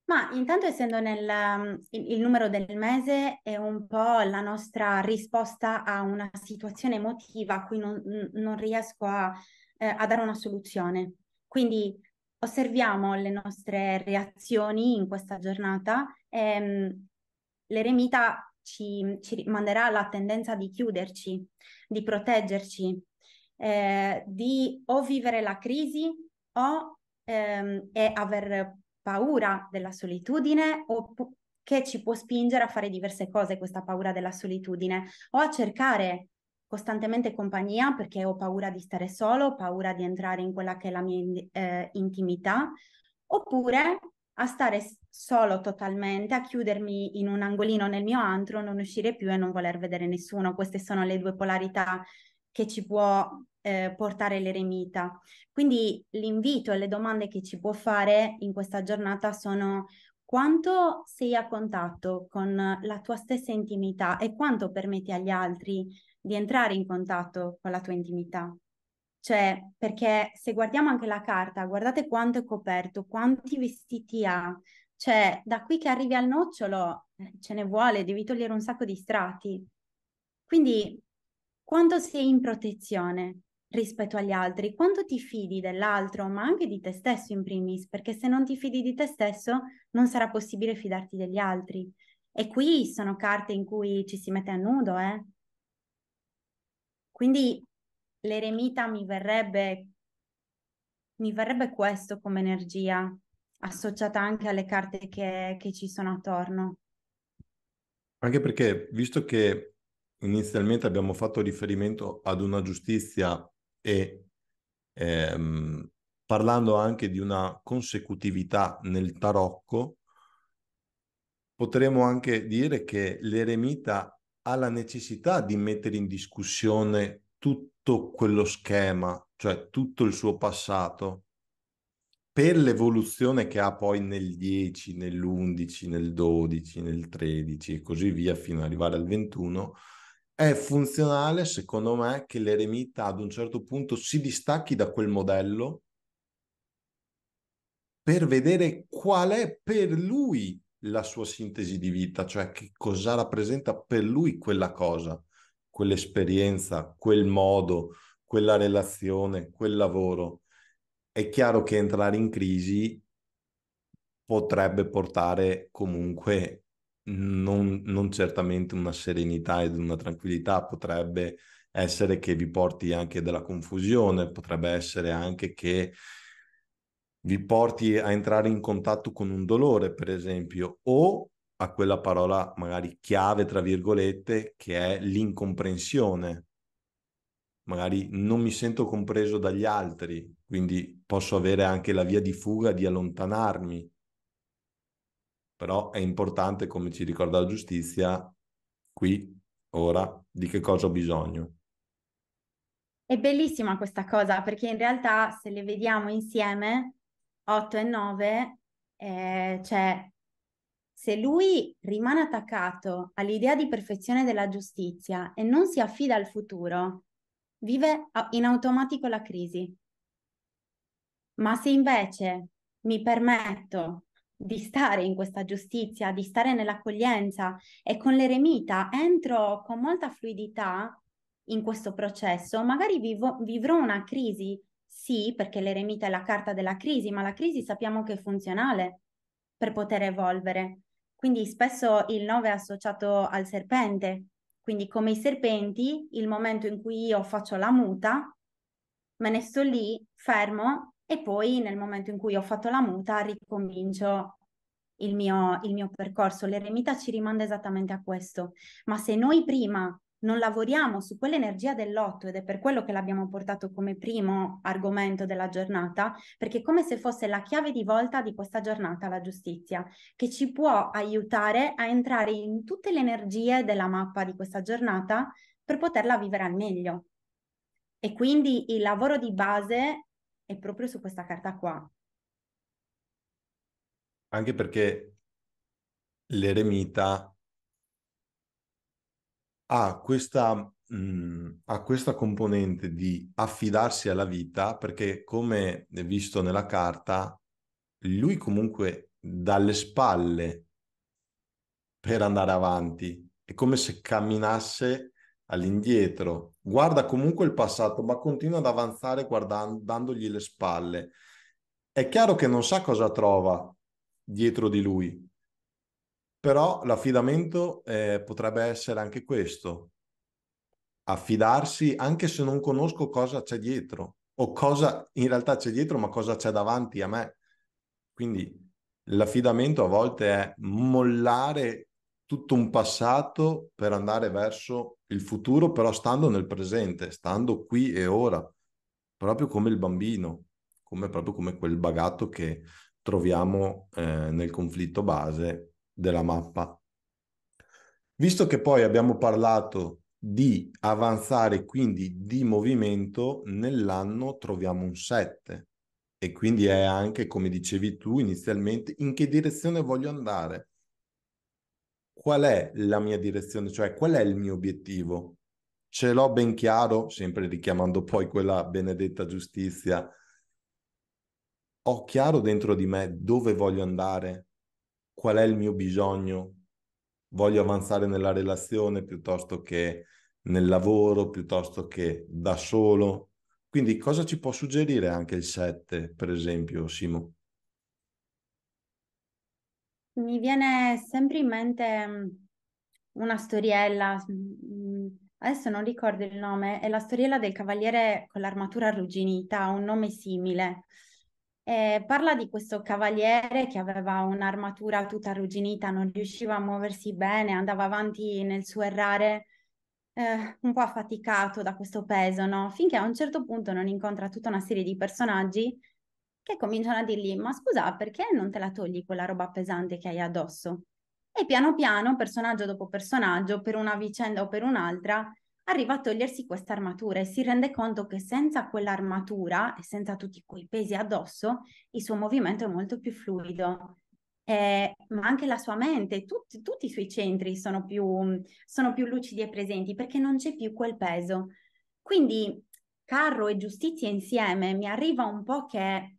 Ma intanto essendo nel mm, il, il, numero del mese è un po' la nostra risposta a una situazione emotiva a cui non, non riesco a, eh, a, dare una soluzione. Quindi osserviamo le nostre reazioni in questa giornata. Ehm, l'eremita ci, ci rimanderà la tendenza di chiuderci, di proteggerci, eh, di o vivere la crisi o ehm, e aver paura della solitudine o che ci può spingere a fare diverse cose questa paura della solitudine o a cercare costantemente compagnia perché ho paura di stare solo, ho paura di entrare in quella che è la mia eh, intimità, oppure a stare solo totalmente, a chiudermi in un angolino nel mio antro, non uscire più e non voler vedere nessuno. Queste sono le due polarità che ci può eh, portare l'eremita. Quindi l'invito e le domande che ci può fare in questa giornata sono quanto sei a contatto con la tua stessa intimità e quanto permetti agli altri di entrare in contatto con la tua intimità. Cioè, perché se guardiamo anche la carta, guardate quanto è coperto, quanti vestiti ha. Cioè, da qui che arrivi al nocciolo eh, ce ne vuole, devi togliere un sacco di strati. Quindi, quanto sei in protezione rispetto agli altri, quanto ti fidi dell'altro, ma anche di te stesso in primis, perché se non ti fidi di te stesso non sarà possibile fidarti degli altri. E qui sono carte in cui ci si mette a nudo, eh? Quindi l'eremita mi verrebbe, mi verrebbe questo come energia, associata anche alle carte che, che ci sono attorno. Anche perché, visto che inizialmente abbiamo fatto riferimento ad una giustizia e ehm, parlando anche di una consecutività nel tarocco, potremmo anche dire che l'eremita ha la necessità di mettere in discussione tutto quello schema, cioè tutto il suo passato, per l'evoluzione che ha poi nel 10, nell'11, nel 12, nel 13 e così via fino ad arrivare al 21, è funzionale secondo me che l'eremita ad un certo punto si distacchi da quel modello per vedere qual è per lui la sua sintesi di vita, cioè che cosa rappresenta per lui quella cosa quell'esperienza, quel modo, quella relazione, quel lavoro, è chiaro che entrare in crisi potrebbe portare comunque non, non certamente una serenità ed una tranquillità, potrebbe essere che vi porti anche della confusione, potrebbe essere anche che vi porti a entrare in contatto con un dolore, per esempio, o a quella parola magari chiave, tra virgolette, che è l'incomprensione. Magari non mi sento compreso dagli altri, quindi posso avere anche la via di fuga di allontanarmi. Però è importante, come ci ricorda la giustizia, qui, ora, di che cosa ho bisogno. È bellissima questa cosa perché in realtà se le vediamo insieme, 8 e 9, eh, c'è se lui rimane attaccato all'idea di perfezione della giustizia e non si affida al futuro, vive in automatico la crisi. Ma se invece mi permetto di stare in questa giustizia, di stare nell'accoglienza e con l'eremita entro con molta fluidità in questo processo, magari vivo, vivrò una crisi. Sì, perché l'eremita è la carta della crisi, ma la crisi sappiamo che è funzionale per poter evolvere. Quindi spesso il 9 è associato al serpente, quindi come i serpenti, il momento in cui io faccio la muta, me ne sto lì, fermo e poi nel momento in cui ho fatto la muta ricomincio il mio, il mio percorso. L'eremita ci rimanda esattamente a questo. Ma se noi prima non lavoriamo su quell'energia dell'otto ed è per quello che l'abbiamo portato come primo argomento della giornata, perché è come se fosse la chiave di volta di questa giornata, la giustizia, che ci può aiutare a entrare in tutte le energie della mappa di questa giornata per poterla vivere al meglio. E quindi il lavoro di base è proprio su questa carta qua. Anche perché l'eremita ha questa, mh, mm, ha questa componente di affidarsi alla vita perché come visto nella carta, lui comunque dalle spalle per andare avanti, è come se camminasse all'indietro, guarda comunque il passato ma continua ad avanzare guardando, dandogli le spalle. È chiaro che non sa cosa trova dietro di lui, però l'affidamento eh, potrebbe essere anche questo, affidarsi anche se non conosco cosa c'è dietro o cosa in realtà c'è dietro ma cosa c'è davanti a me. Quindi l'affidamento a volte è mollare tutto un passato per andare verso il futuro, però stando nel presente, stando qui e ora, proprio come il bambino, come proprio come quel bagatto che troviamo eh, nel conflitto base della mappa. Visto che poi abbiamo parlato di avanzare, quindi di movimento, nell'anno troviamo un 7 e quindi è anche, come dicevi tu inizialmente, in che direzione voglio andare. Qual è la mia direzione, cioè qual è il mio obiettivo? Ce l'ho ben chiaro, sempre richiamando poi quella benedetta giustizia. Ho chiaro dentro di me dove voglio andare, qual è il mio bisogno, voglio avanzare nella relazione piuttosto che nel lavoro, piuttosto che da solo. Quindi cosa ci può suggerire anche il 7, per esempio, Simo? Mi viene sempre in mente mm, una storiella, mm, adesso non ricordo il nome, è la storiella del cavaliere con l'armatura arrugginita, un nome simile eh, parla di questo cavaliere che aveva un'armatura tutta arrugginita, non riusciva a muoversi bene, andava avanti nel suo errare eh, un po' affaticato da questo peso, no? finché a un certo punto non incontra tutta una serie di personaggi che cominciano a dirgli ma scusa perché non te la togli quella roba pesante che hai addosso? E piano piano, personaggio dopo personaggio, per una vicenda o per un'altra, arriva a togliersi questa armatura e si rende conto che senza quell'armatura e senza tutti quei pesi addosso il suo movimento è molto più fluido. Eh, ma anche la sua mente, tutti, tutti i suoi centri sono più, sono più lucidi e presenti perché non c'è più quel peso. Quindi carro e giustizia insieme mi arriva un po' che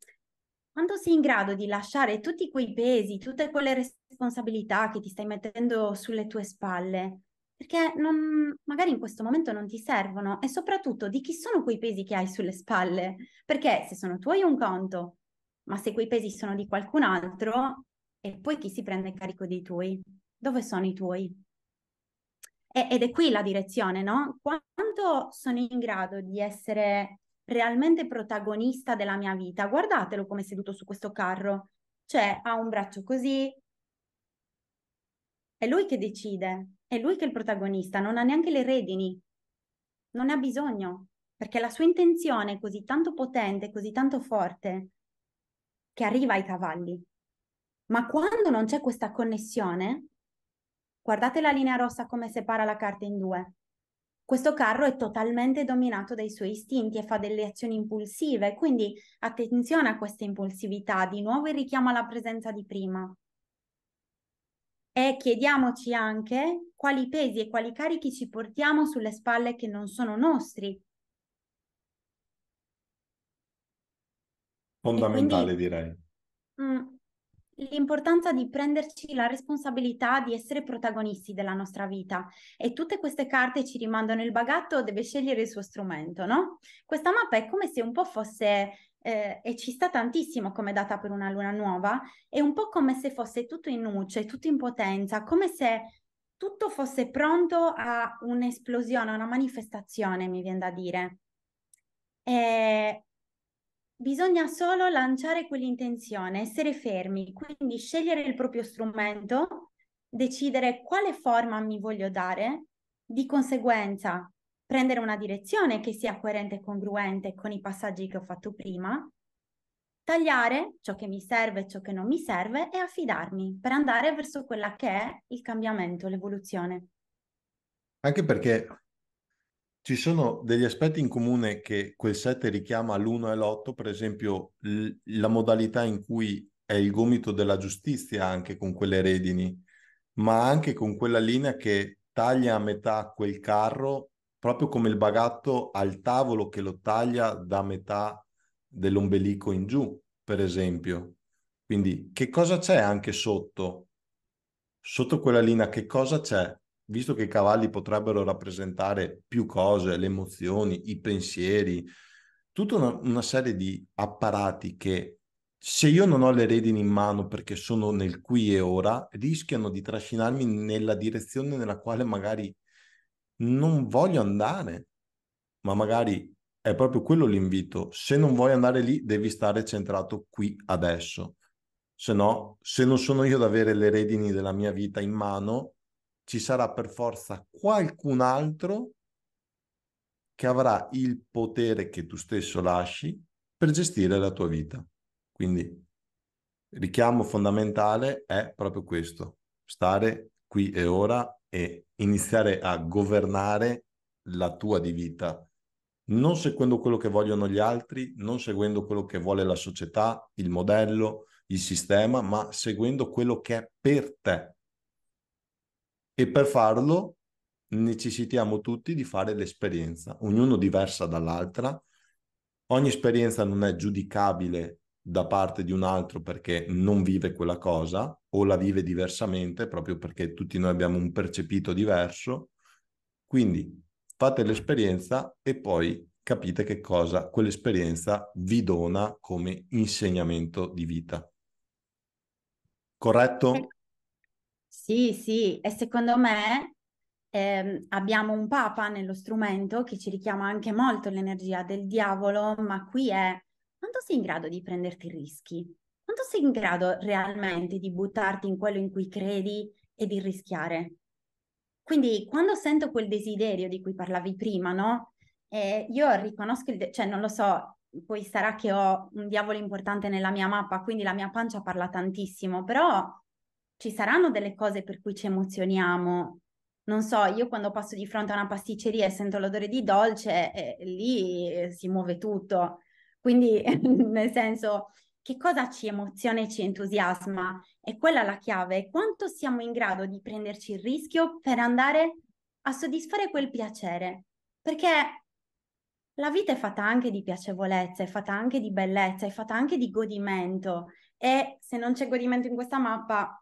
quando sei in grado di lasciare tutti quei pesi, tutte quelle responsabilità che ti stai mettendo sulle tue spalle, perché non, magari in questo momento non ti servono e soprattutto di chi sono quei pesi che hai sulle spalle, perché se sono tuoi è un conto, ma se quei pesi sono di qualcun altro e poi chi si prende carico dei tuoi? Dove sono i tuoi? E, ed è qui la direzione, no? Quanto sono in grado di essere realmente protagonista della mia vita? Guardatelo come è seduto su questo carro, cioè ha un braccio così, è lui che decide, è lui che è il protagonista, non ha neanche le redini, non ne ha bisogno, perché la sua intenzione è così tanto potente, così tanto forte, che arriva ai cavalli. Ma quando non c'è questa connessione, guardate la linea rossa come separa la carta in due. Questo carro è totalmente dominato dai suoi istinti e fa delle azioni impulsive, quindi attenzione a questa impulsività, di nuovo il richiamo alla presenza di prima e chiediamoci anche quali pesi e quali carichi ci portiamo sulle spalle che non sono nostri. Fondamentale quindi, direi. Mm, l'importanza di prenderci la responsabilità di essere protagonisti della nostra vita e tutte queste carte ci rimandano il bagatto deve scegliere il suo strumento, no? Questa mappa è come se un po' fosse eh, e ci sta tantissimo come data per una luna nuova, è un po' come se fosse tutto in nuce, tutto in potenza, come se tutto fosse pronto a un'esplosione, a una manifestazione, mi viene da dire. E bisogna solo lanciare quell'intenzione, essere fermi, quindi scegliere il proprio strumento, decidere quale forma mi voglio dare, di conseguenza prendere una direzione che sia coerente e congruente con i passaggi che ho fatto prima, tagliare ciò che mi serve e ciò che non mi serve e affidarmi per andare verso quella che è il cambiamento, l'evoluzione. Anche perché ci sono degli aspetti in comune che quel 7 richiama l'1 e l'8, per esempio l- la modalità in cui è il gomito della giustizia anche con quelle redini, ma anche con quella linea che taglia a metà quel carro proprio come il bagatto al tavolo che lo taglia da metà dell'ombelico in giù, per esempio. Quindi che cosa c'è anche sotto? Sotto quella linea che cosa c'è? Visto che i cavalli potrebbero rappresentare più cose, le emozioni, i pensieri, tutta una, una serie di apparati che se io non ho le redini in mano perché sono nel qui e ora, rischiano di trascinarmi nella direzione nella quale magari non voglio andare, ma magari è proprio quello l'invito. Se non vuoi andare lì, devi stare centrato qui adesso. Se no, se non sono io ad avere le redini della mia vita in mano, ci sarà per forza qualcun altro che avrà il potere che tu stesso lasci per gestire la tua vita. Quindi il richiamo fondamentale è proprio questo, stare qui e ora e iniziare a governare la tua di vita, non seguendo quello che vogliono gli altri, non seguendo quello che vuole la società, il modello, il sistema, ma seguendo quello che è per te. E per farlo necessitiamo tutti di fare l'esperienza, ognuno diversa dall'altra. Ogni esperienza non è giudicabile da parte di un altro perché non vive quella cosa o la vive diversamente proprio perché tutti noi abbiamo un percepito diverso. Quindi fate l'esperienza e poi capite che cosa quell'esperienza vi dona come insegnamento di vita. Corretto? Sì, sì, e secondo me eh, abbiamo un Papa nello strumento che ci richiama anche molto l'energia del diavolo, ma qui è quanto sei in grado di prenderti rischi? Quanto sei in grado realmente di buttarti in quello in cui credi e di rischiare? Quindi quando sento quel desiderio di cui parlavi prima, no? Eh, io riconosco il, de- cioè non lo so, poi sarà che ho un diavolo importante nella mia mappa, quindi la mia pancia parla tantissimo, però ci saranno delle cose per cui ci emozioniamo. Non so, io quando passo di fronte a una pasticceria e sento l'odore di dolce, eh, lì si muove tutto. Quindi, *laughs* nel senso, che cosa ci emoziona e ci entusiasma? È quella la chiave. Quanto siamo in grado di prenderci il rischio per andare a soddisfare quel piacere? Perché la vita è fatta anche di piacevolezza, è fatta anche di bellezza, è fatta anche di godimento. E se non c'è godimento in questa mappa,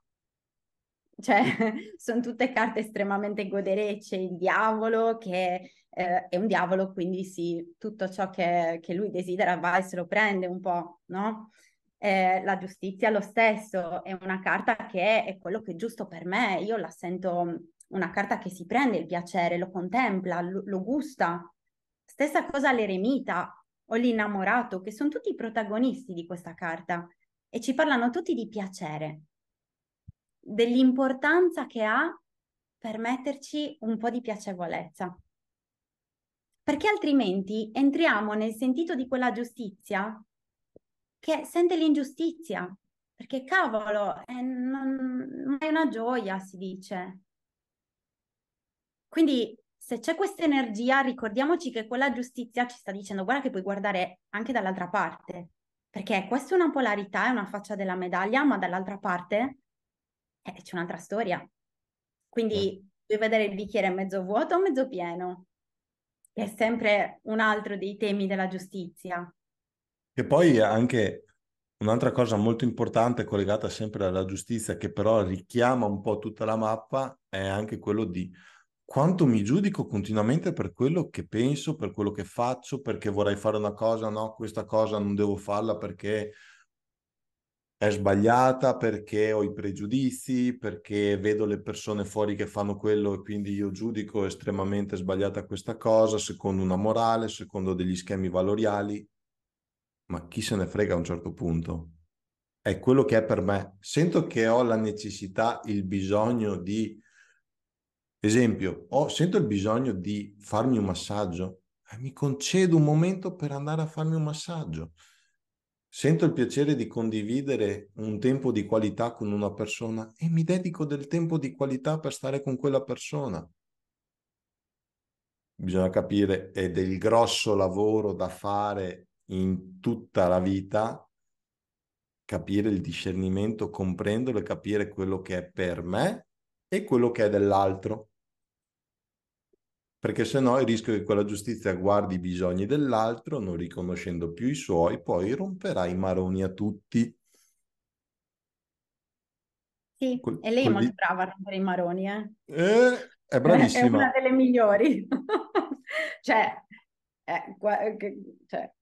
cioè *laughs* sono tutte carte estremamente goderecce, il diavolo che eh, è un diavolo, quindi sì, tutto ciò che, che, lui desidera va e se lo prende un po', no? Eh, la giustizia lo stesso è una carta che è quello che è giusto per me, io la sento una carta che si prende il piacere, lo contempla, lo, lo gusta. Stessa cosa l'eremita o l'innamorato, che sono tutti i protagonisti di questa carta e ci parlano tutti di piacere dell'importanza che ha permetterci un po' di piacevolezza. Perché altrimenti entriamo nel sentito di quella giustizia che sente l'ingiustizia, perché cavolo, è, non, è una gioia, si dice. Quindi se c'è questa energia, ricordiamoci che quella giustizia ci sta dicendo guarda che puoi guardare anche dall'altra parte, perché questa è una polarità, è una faccia della medaglia, ma dall'altra parte eh, c'è un'altra storia. Quindi devi vedere il bicchiere mezzo vuoto o mezzo pieno, che è sempre un altro dei temi della giustizia. E poi anche un'altra cosa molto importante collegata sempre alla giustizia, che però richiama un po' tutta la mappa, è anche quello di quanto mi giudico continuamente per quello che penso, per quello che faccio, perché vorrei fare una cosa, no, questa cosa non devo farla perché è sbagliata perché ho i pregiudizi, perché vedo le persone fuori che fanno quello e quindi io giudico estremamente sbagliata questa cosa, secondo una morale, secondo degli schemi valoriali. Ma chi se ne frega a un certo punto? È quello che è per me. Sento che ho la necessità, il bisogno di... Esempio, ho, sento il bisogno di farmi un massaggio. Eh, mi concedo un momento per andare a farmi un massaggio Sento il piacere di condividere un tempo di qualità con una persona e mi dedico del tempo di qualità per stare con quella persona. Bisogna capire, è del grosso lavoro da fare in tutta la vita, capire il discernimento, comprenderlo e capire quello che è per me e quello che è dell'altro perché se no il rischio che quella giustizia guardi i bisogni dell'altro, non riconoscendo più i suoi, poi romperà i maroni a tutti. Sì, quel, e lei è molto brava a rompere i maroni, eh? eh è bravissima. *laughs* È una delle migliori. *laughs* cioè, eh, gu- cioè,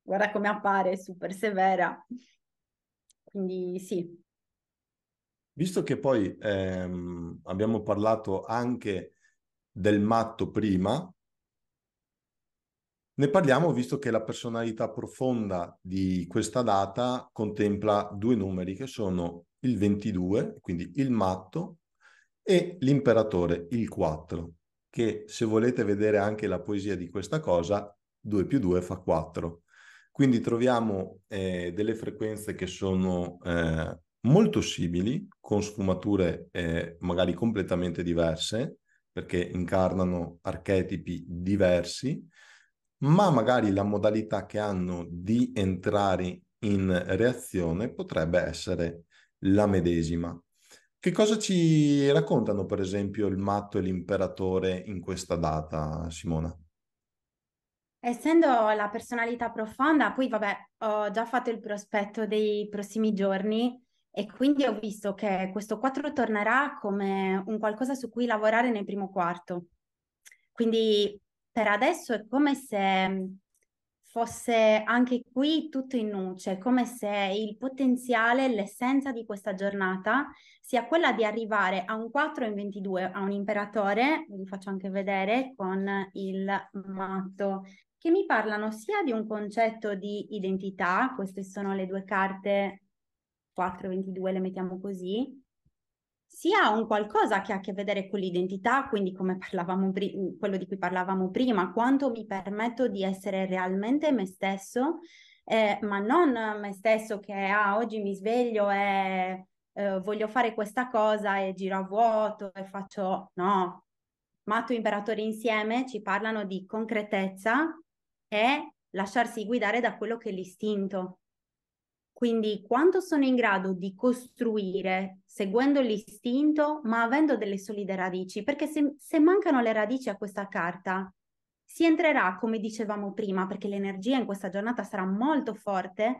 guarda come appare, super severa. Quindi sì. Visto che poi ehm, abbiamo parlato anche del matto prima, ne parliamo visto che la personalità profonda di questa data contempla due numeri che sono il 22, quindi il matto, e l'imperatore, il 4, che se volete vedere anche la poesia di questa cosa, 2 più 2 fa 4. Quindi troviamo eh, delle frequenze che sono eh, molto simili, con sfumature eh, magari completamente diverse, perché incarnano archetipi diversi, ma magari la modalità che hanno di entrare in reazione potrebbe essere la medesima. Che cosa ci raccontano, per esempio, il matto e l'imperatore in questa data, Simona? Essendo la personalità profonda, poi vabbè, ho già fatto il prospetto dei prossimi giorni e quindi ho visto che questo 4 tornerà come un qualcosa su cui lavorare nel primo quarto. Quindi per adesso è come se fosse anche qui tutto in nuce, cioè come se il potenziale, l'essenza di questa giornata sia quella di arrivare a un 4 in 22, a un imperatore, vi faccio anche vedere con il matto, che mi parlano sia di un concetto di identità, queste sono le due carte 24, 22 le mettiamo così, sia un qualcosa che ha a che vedere con l'identità, quindi come parlavamo pri- quello di cui parlavamo prima, quanto mi permetto di essere realmente me stesso, eh, ma non me stesso che ah, oggi mi sveglio e eh, voglio fare questa cosa e giro a vuoto e faccio no. Matto e Imperatore insieme ci parlano di concretezza e lasciarsi guidare da quello che è l'istinto, quindi quanto sono in grado di costruire seguendo l'istinto ma avendo delle solide radici? Perché se, se mancano le radici a questa carta, si entrerà, come dicevamo prima, perché l'energia in questa giornata sarà molto forte,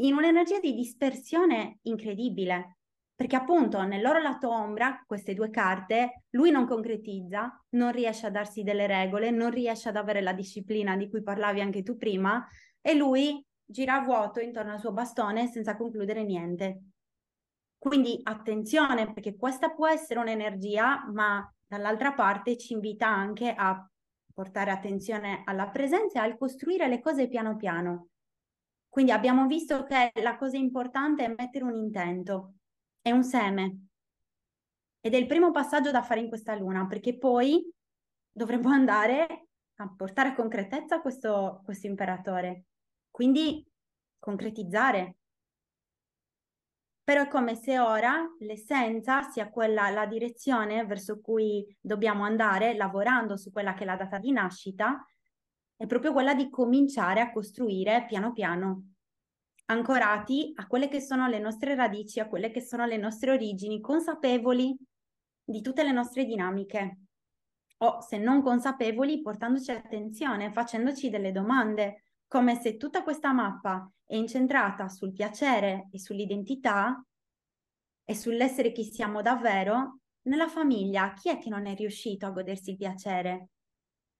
in un'energia di dispersione incredibile. Perché appunto nel loro lato ombra, queste due carte, lui non concretizza, non riesce a darsi delle regole, non riesce ad avere la disciplina di cui parlavi anche tu prima, e lui gira a vuoto intorno al suo bastone senza concludere niente. Quindi attenzione perché questa può essere un'energia, ma dall'altra parte ci invita anche a portare attenzione alla presenza e al costruire le cose piano piano. Quindi abbiamo visto che la cosa importante è mettere un intento, è un seme. Ed è il primo passaggio da fare in questa luna, perché poi dovremo andare a portare a concretezza questo, questo imperatore. Quindi concretizzare. Però è come se ora l'essenza sia quella, la direzione verso cui dobbiamo andare, lavorando su quella che è la data di nascita, è proprio quella di cominciare a costruire piano piano, ancorati a quelle che sono le nostre radici, a quelle che sono le nostre origini, consapevoli di tutte le nostre dinamiche o se non consapevoli portandoci attenzione, facendoci delle domande, come se tutta questa mappa è incentrata sul piacere e sull'identità e sull'essere chi siamo davvero, nella famiglia chi è che non è riuscito a godersi il piacere?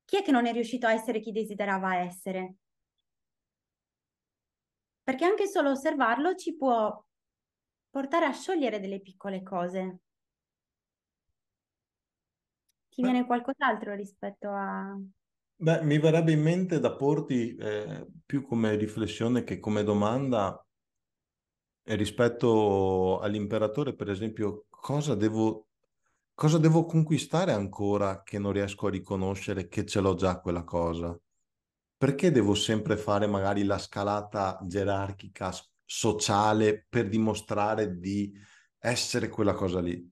Chi è che non è riuscito a essere chi desiderava essere? Perché anche solo osservarlo ci può portare a sciogliere delle piccole cose. Ti Beh. viene qualcos'altro rispetto a Beh, mi verrebbe in mente da porti eh, più come riflessione che come domanda eh, rispetto all'imperatore, per esempio, cosa devo, cosa devo conquistare ancora che non riesco a riconoscere che ce l'ho già quella cosa? Perché devo sempre fare magari la scalata gerarchica sociale per dimostrare di essere quella cosa lì?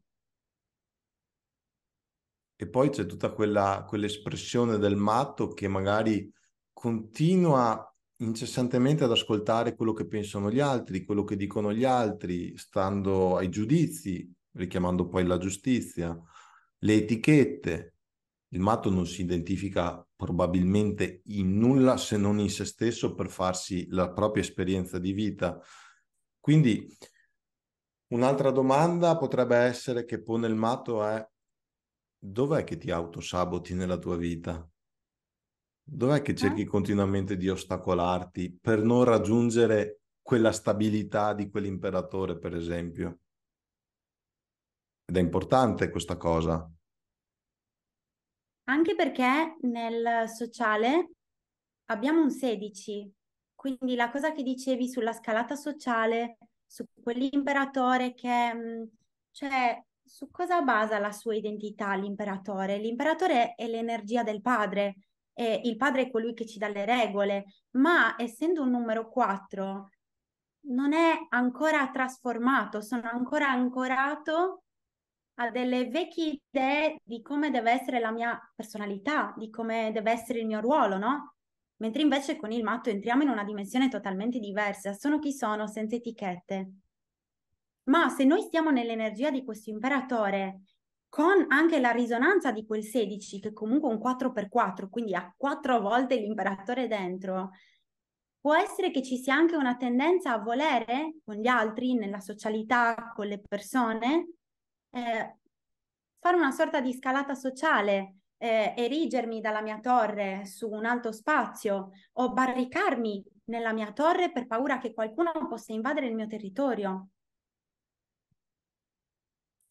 e poi c'è tutta quella, quell'espressione del matto che magari continua incessantemente ad ascoltare quello che pensano gli altri, quello che dicono gli altri, stando ai giudizi, richiamando poi la giustizia, le etichette. Il matto non si identifica probabilmente in nulla se non in se stesso per farsi la propria esperienza di vita. Quindi un'altra domanda potrebbe essere che pone il matto è dov'è che ti autosaboti nella tua vita? Dov'è che cerchi eh? continuamente di ostacolarti per non raggiungere quella stabilità di quell'imperatore, per esempio? Ed è importante questa cosa. Anche perché nel sociale abbiamo un 16, quindi la cosa che dicevi sulla scalata sociale, su quell'imperatore che, mm, cioè, su cosa basa la sua identità l'imperatore? L'imperatore è l'energia del padre, e il padre è colui che ci dà le regole, ma essendo un numero 4 non è ancora trasformato, sono ancora ancorato a delle vecchie idee di come deve essere la mia personalità, di come deve essere il mio ruolo, no? Mentre invece con il matto entriamo in una dimensione totalmente diversa, sono chi sono senza etichette ma se noi stiamo nell'energia di questo imperatore, con anche la risonanza di quel 16, che è comunque un 4x4, quindi ha quattro volte l'imperatore dentro, può essere che ci sia anche una tendenza a volere con gli altri, nella socialità, con le persone, eh, fare una sorta di scalata sociale, eh, erigermi dalla mia torre su un alto spazio o barricarmi nella mia torre per paura che qualcuno possa invadere il mio territorio.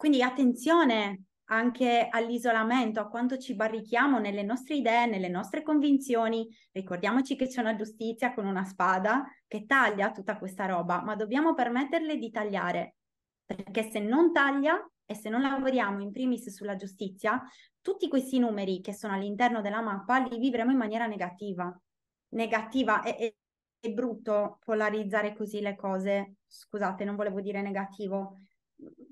Quindi attenzione anche all'isolamento, a quanto ci barrichiamo nelle nostre idee, nelle nostre convinzioni. Ricordiamoci che c'è una giustizia con una spada che taglia tutta questa roba, ma dobbiamo permetterle di tagliare, perché se non taglia e se non lavoriamo in primis sulla giustizia, tutti questi numeri che sono all'interno della mappa li vivremo in maniera negativa. Negativa e, è brutto polarizzare così le cose. Scusate, non volevo dire negativo,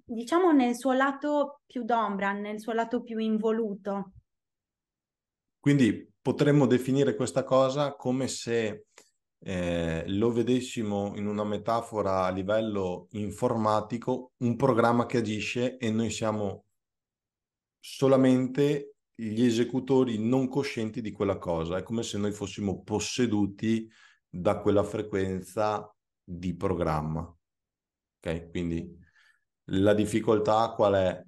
diciamo nel suo lato più d'ombra, nel suo lato più involuto. Quindi potremmo definire questa cosa come se eh, lo vedessimo in una metafora a livello informatico, un programma che agisce e noi siamo solamente gli esecutori non coscienti di quella cosa, è come se noi fossimo posseduti da quella frequenza di programma. Ok, quindi la difficoltà qual è?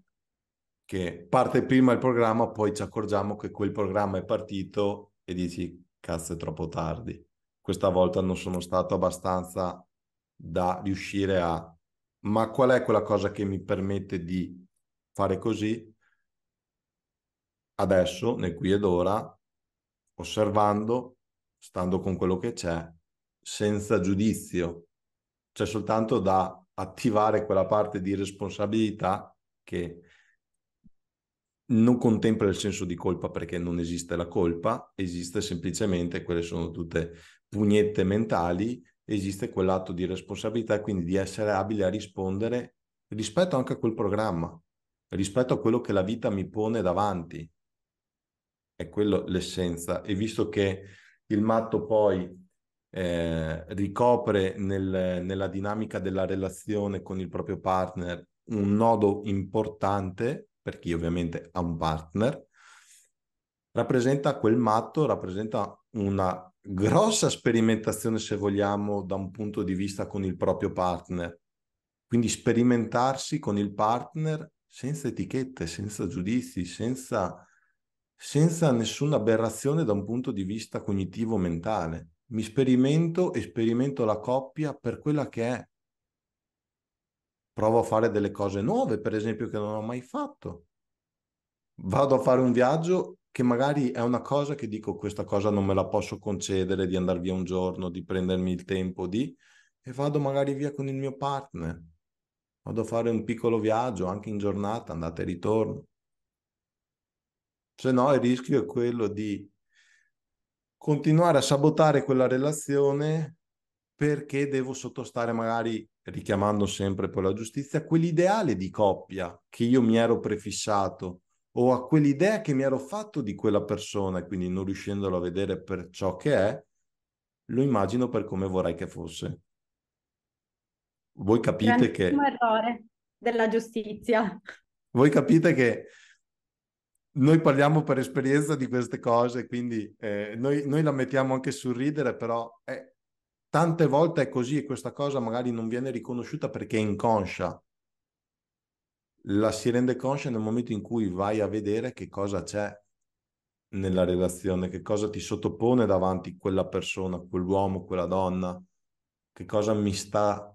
Che parte prima il programma, poi ci accorgiamo che quel programma è partito e dici cazzo è troppo tardi. Questa volta non sono stato abbastanza da riuscire a... Ma qual è quella cosa che mi permette di fare così? Adesso, nel qui ed ora, osservando, stando con quello che c'è, senza giudizio, C'è soltanto da attivare quella parte di responsabilità che non contempla il senso di colpa perché non esiste la colpa, esiste semplicemente, quelle sono tutte pugnette mentali, esiste quell'atto di responsabilità, quindi di essere abile a rispondere rispetto anche a quel programma, rispetto a quello che la vita mi pone davanti. È quello l'essenza. E visto che il matto poi eh, ricopre nel, nella dinamica della relazione con il proprio partner un nodo importante, per chi ovviamente ha un partner, rappresenta quel matto, rappresenta una grossa sperimentazione, se vogliamo, da un punto di vista con il proprio partner. Quindi sperimentarsi con il partner senza etichette, senza giudizi, senza, senza nessuna aberrazione da un punto di vista cognitivo-mentale mi sperimento e sperimento la coppia per quella che è. Provo a fare delle cose nuove, per esempio, che non ho mai fatto. Vado a fare un viaggio che magari è una cosa che dico questa cosa non me la posso concedere di andare via un giorno, di prendermi il tempo di e vado magari via con il mio partner. Vado a fare un piccolo viaggio anche in giornata, andata e ritorno. Se no il rischio è quello di continuare a sabotare quella relazione perché devo sottostare magari, richiamando sempre poi la giustizia, quell'ideale di coppia che io mi ero prefissato o a quell'idea che mi ero fatto di quella persona e quindi non riuscendolo a vedere per ciò che è, lo immagino per come vorrei che fosse. Voi capite Grandissimo che... errore della giustizia. Voi capite che noi parliamo per esperienza di queste cose, quindi eh, noi, noi, la mettiamo anche sul ridere, però eh, tante volte è così e questa cosa magari non viene riconosciuta perché è inconscia. La si rende conscia nel momento in cui vai a vedere che cosa c'è nella relazione, che cosa ti sottopone davanti quella persona, quell'uomo, quella donna, che cosa mi sta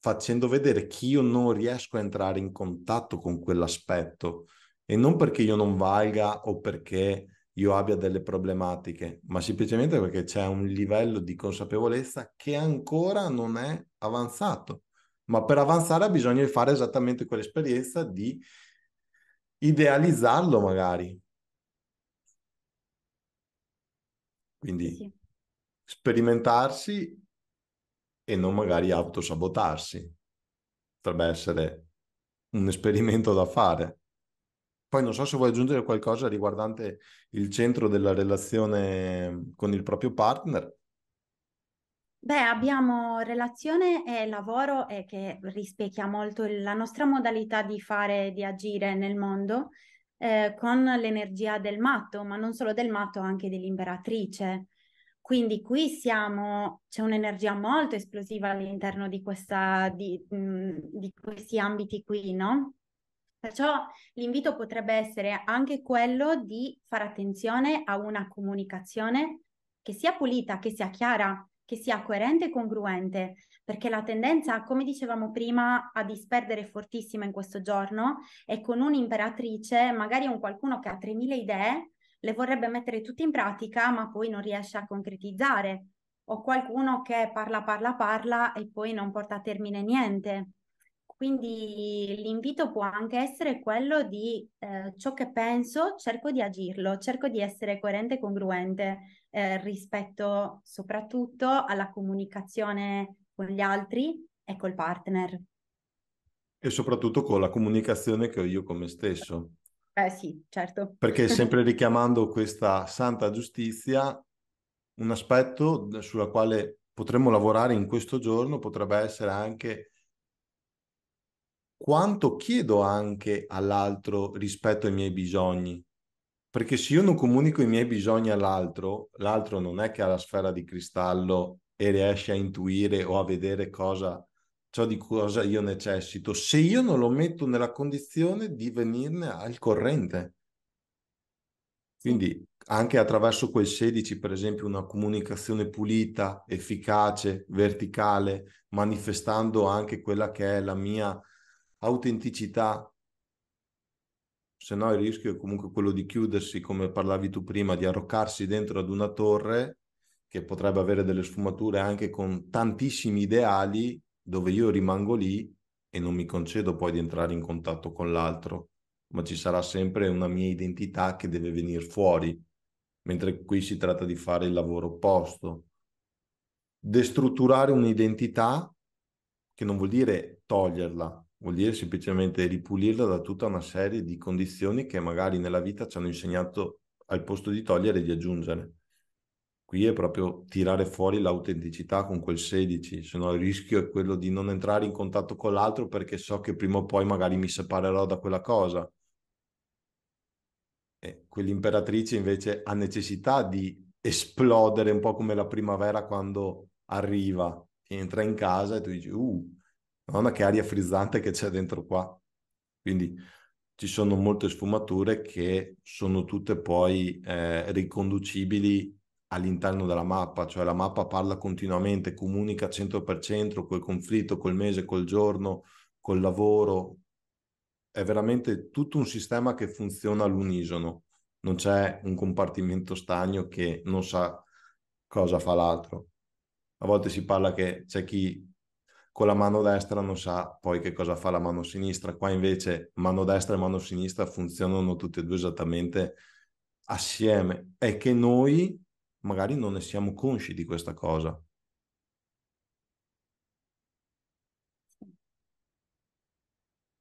facendo vedere che io non riesco a entrare in contatto con quell'aspetto e non perché io non valga o perché io abbia delle problematiche, ma semplicemente perché c'è un livello di consapevolezza che ancora non è avanzato. Ma per avanzare bisogna fare esattamente quell'esperienza di idealizzarlo magari. Quindi sì. sperimentarsi e non magari autosabotarsi. Potrebbe essere un esperimento da fare. Poi non so se vuoi aggiungere qualcosa riguardante il centro della relazione mm, con il proprio partner. Beh, abbiamo relazione e lavoro e che rispecchia molto la nostra modalità di fare, di agire nel mondo eh, con l'energia del matto, ma non solo del matto, anche dell'imperatrice. Quindi qui siamo, c'è un'energia molto esplosiva all'interno di, questa, di, mm, di questi ambiti qui, no? Perciò l'invito potrebbe essere anche quello di fare attenzione a una comunicazione che sia pulita, che sia chiara, che sia coerente e congruente, perché la tendenza, come dicevamo prima, a disperdere fortissima in questo giorno è con un'imperatrice, magari un qualcuno che ha 3.000 idee, le vorrebbe mettere tutte in pratica, ma poi non riesce a concretizzare, o qualcuno che parla, parla, parla e poi non porta a termine niente. Quindi l'invito può anche essere quello di eh, ciò che penso, cerco di agirlo, cerco di essere coerente e congruente eh, rispetto soprattutto alla comunicazione con gli altri e col partner. E soprattutto con la comunicazione che ho io con me stesso. Eh sì, certo. Perché sempre *laughs* richiamando questa santa giustizia, un aspetto sulla quale potremmo lavorare in questo giorno potrebbe essere anche quanto chiedo anche all'altro rispetto ai miei bisogni. Perché se io non comunico i miei bisogni all'altro, l'altro non è che ha la sfera di cristallo e riesce a intuire o a vedere cosa, ciò di cosa io necessito, se io non lo metto nella condizione di venirne al corrente. Quindi anche attraverso quel 16, per esempio, una comunicazione pulita, efficace, verticale, manifestando anche quella che è la mia autenticità, se no il rischio è comunque quello di chiudersi, come parlavi tu prima, di arroccarsi dentro ad una torre che potrebbe avere delle sfumature anche con tantissimi ideali dove io rimango lì e non mi concedo poi di entrare in contatto con l'altro, ma ci sarà sempre una mia identità che deve venire fuori, mentre qui si tratta di fare il lavoro opposto. Destrutturare un'identità che non vuol dire toglierla, vuol dire semplicemente ripulirla da tutta una serie di condizioni che magari nella vita ci hanno insegnato al posto di togliere di aggiungere. Qui è proprio tirare fuori l'autenticità con quel 16, se no il rischio è quello di non entrare in contatto con l'altro perché so che prima o poi magari mi separerò da quella cosa. E quell'imperatrice invece ha necessità di esplodere un po' come la primavera quando arriva, entra in casa e tu dici, uh, Madonna che aria frizzante che c'è dentro qua. Quindi ci sono molte sfumature che sono tutte poi eh, riconducibili all'interno della mappa, cioè la mappa parla continuamente, comunica 100% per centro col conflitto, col mese, col giorno, col lavoro. È veramente tutto un sistema che funziona all'unisono, non c'è un compartimento stagno che non sa cosa fa l'altro. A volte si parla che c'è chi con la mano destra non sa poi che cosa fa la mano sinistra. Qua invece mano destra e mano sinistra funzionano tutte e due esattamente assieme. È che noi magari non ne siamo consci di questa cosa.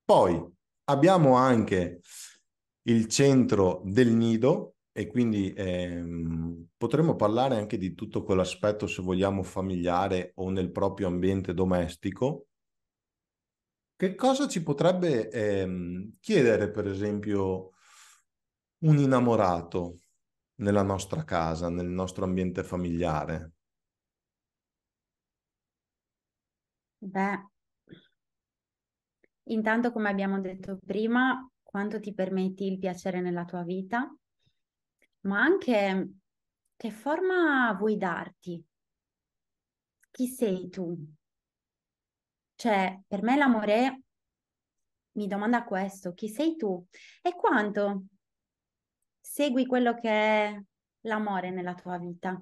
Poi abbiamo anche il centro del nido, e quindi ehm, potremmo parlare anche di tutto quell'aspetto, se vogliamo, familiare o nel proprio ambiente domestico. Che cosa ci potrebbe ehm, chiedere, per esempio, un innamorato nella nostra casa, nel nostro ambiente familiare? Beh, intanto come abbiamo detto prima, quanto ti permetti il piacere nella tua vita ma anche che forma vuoi darti? Chi sei tu? Cioè, per me l'amore mi domanda questo, chi sei tu? E quanto segui quello che è l'amore nella tua vita?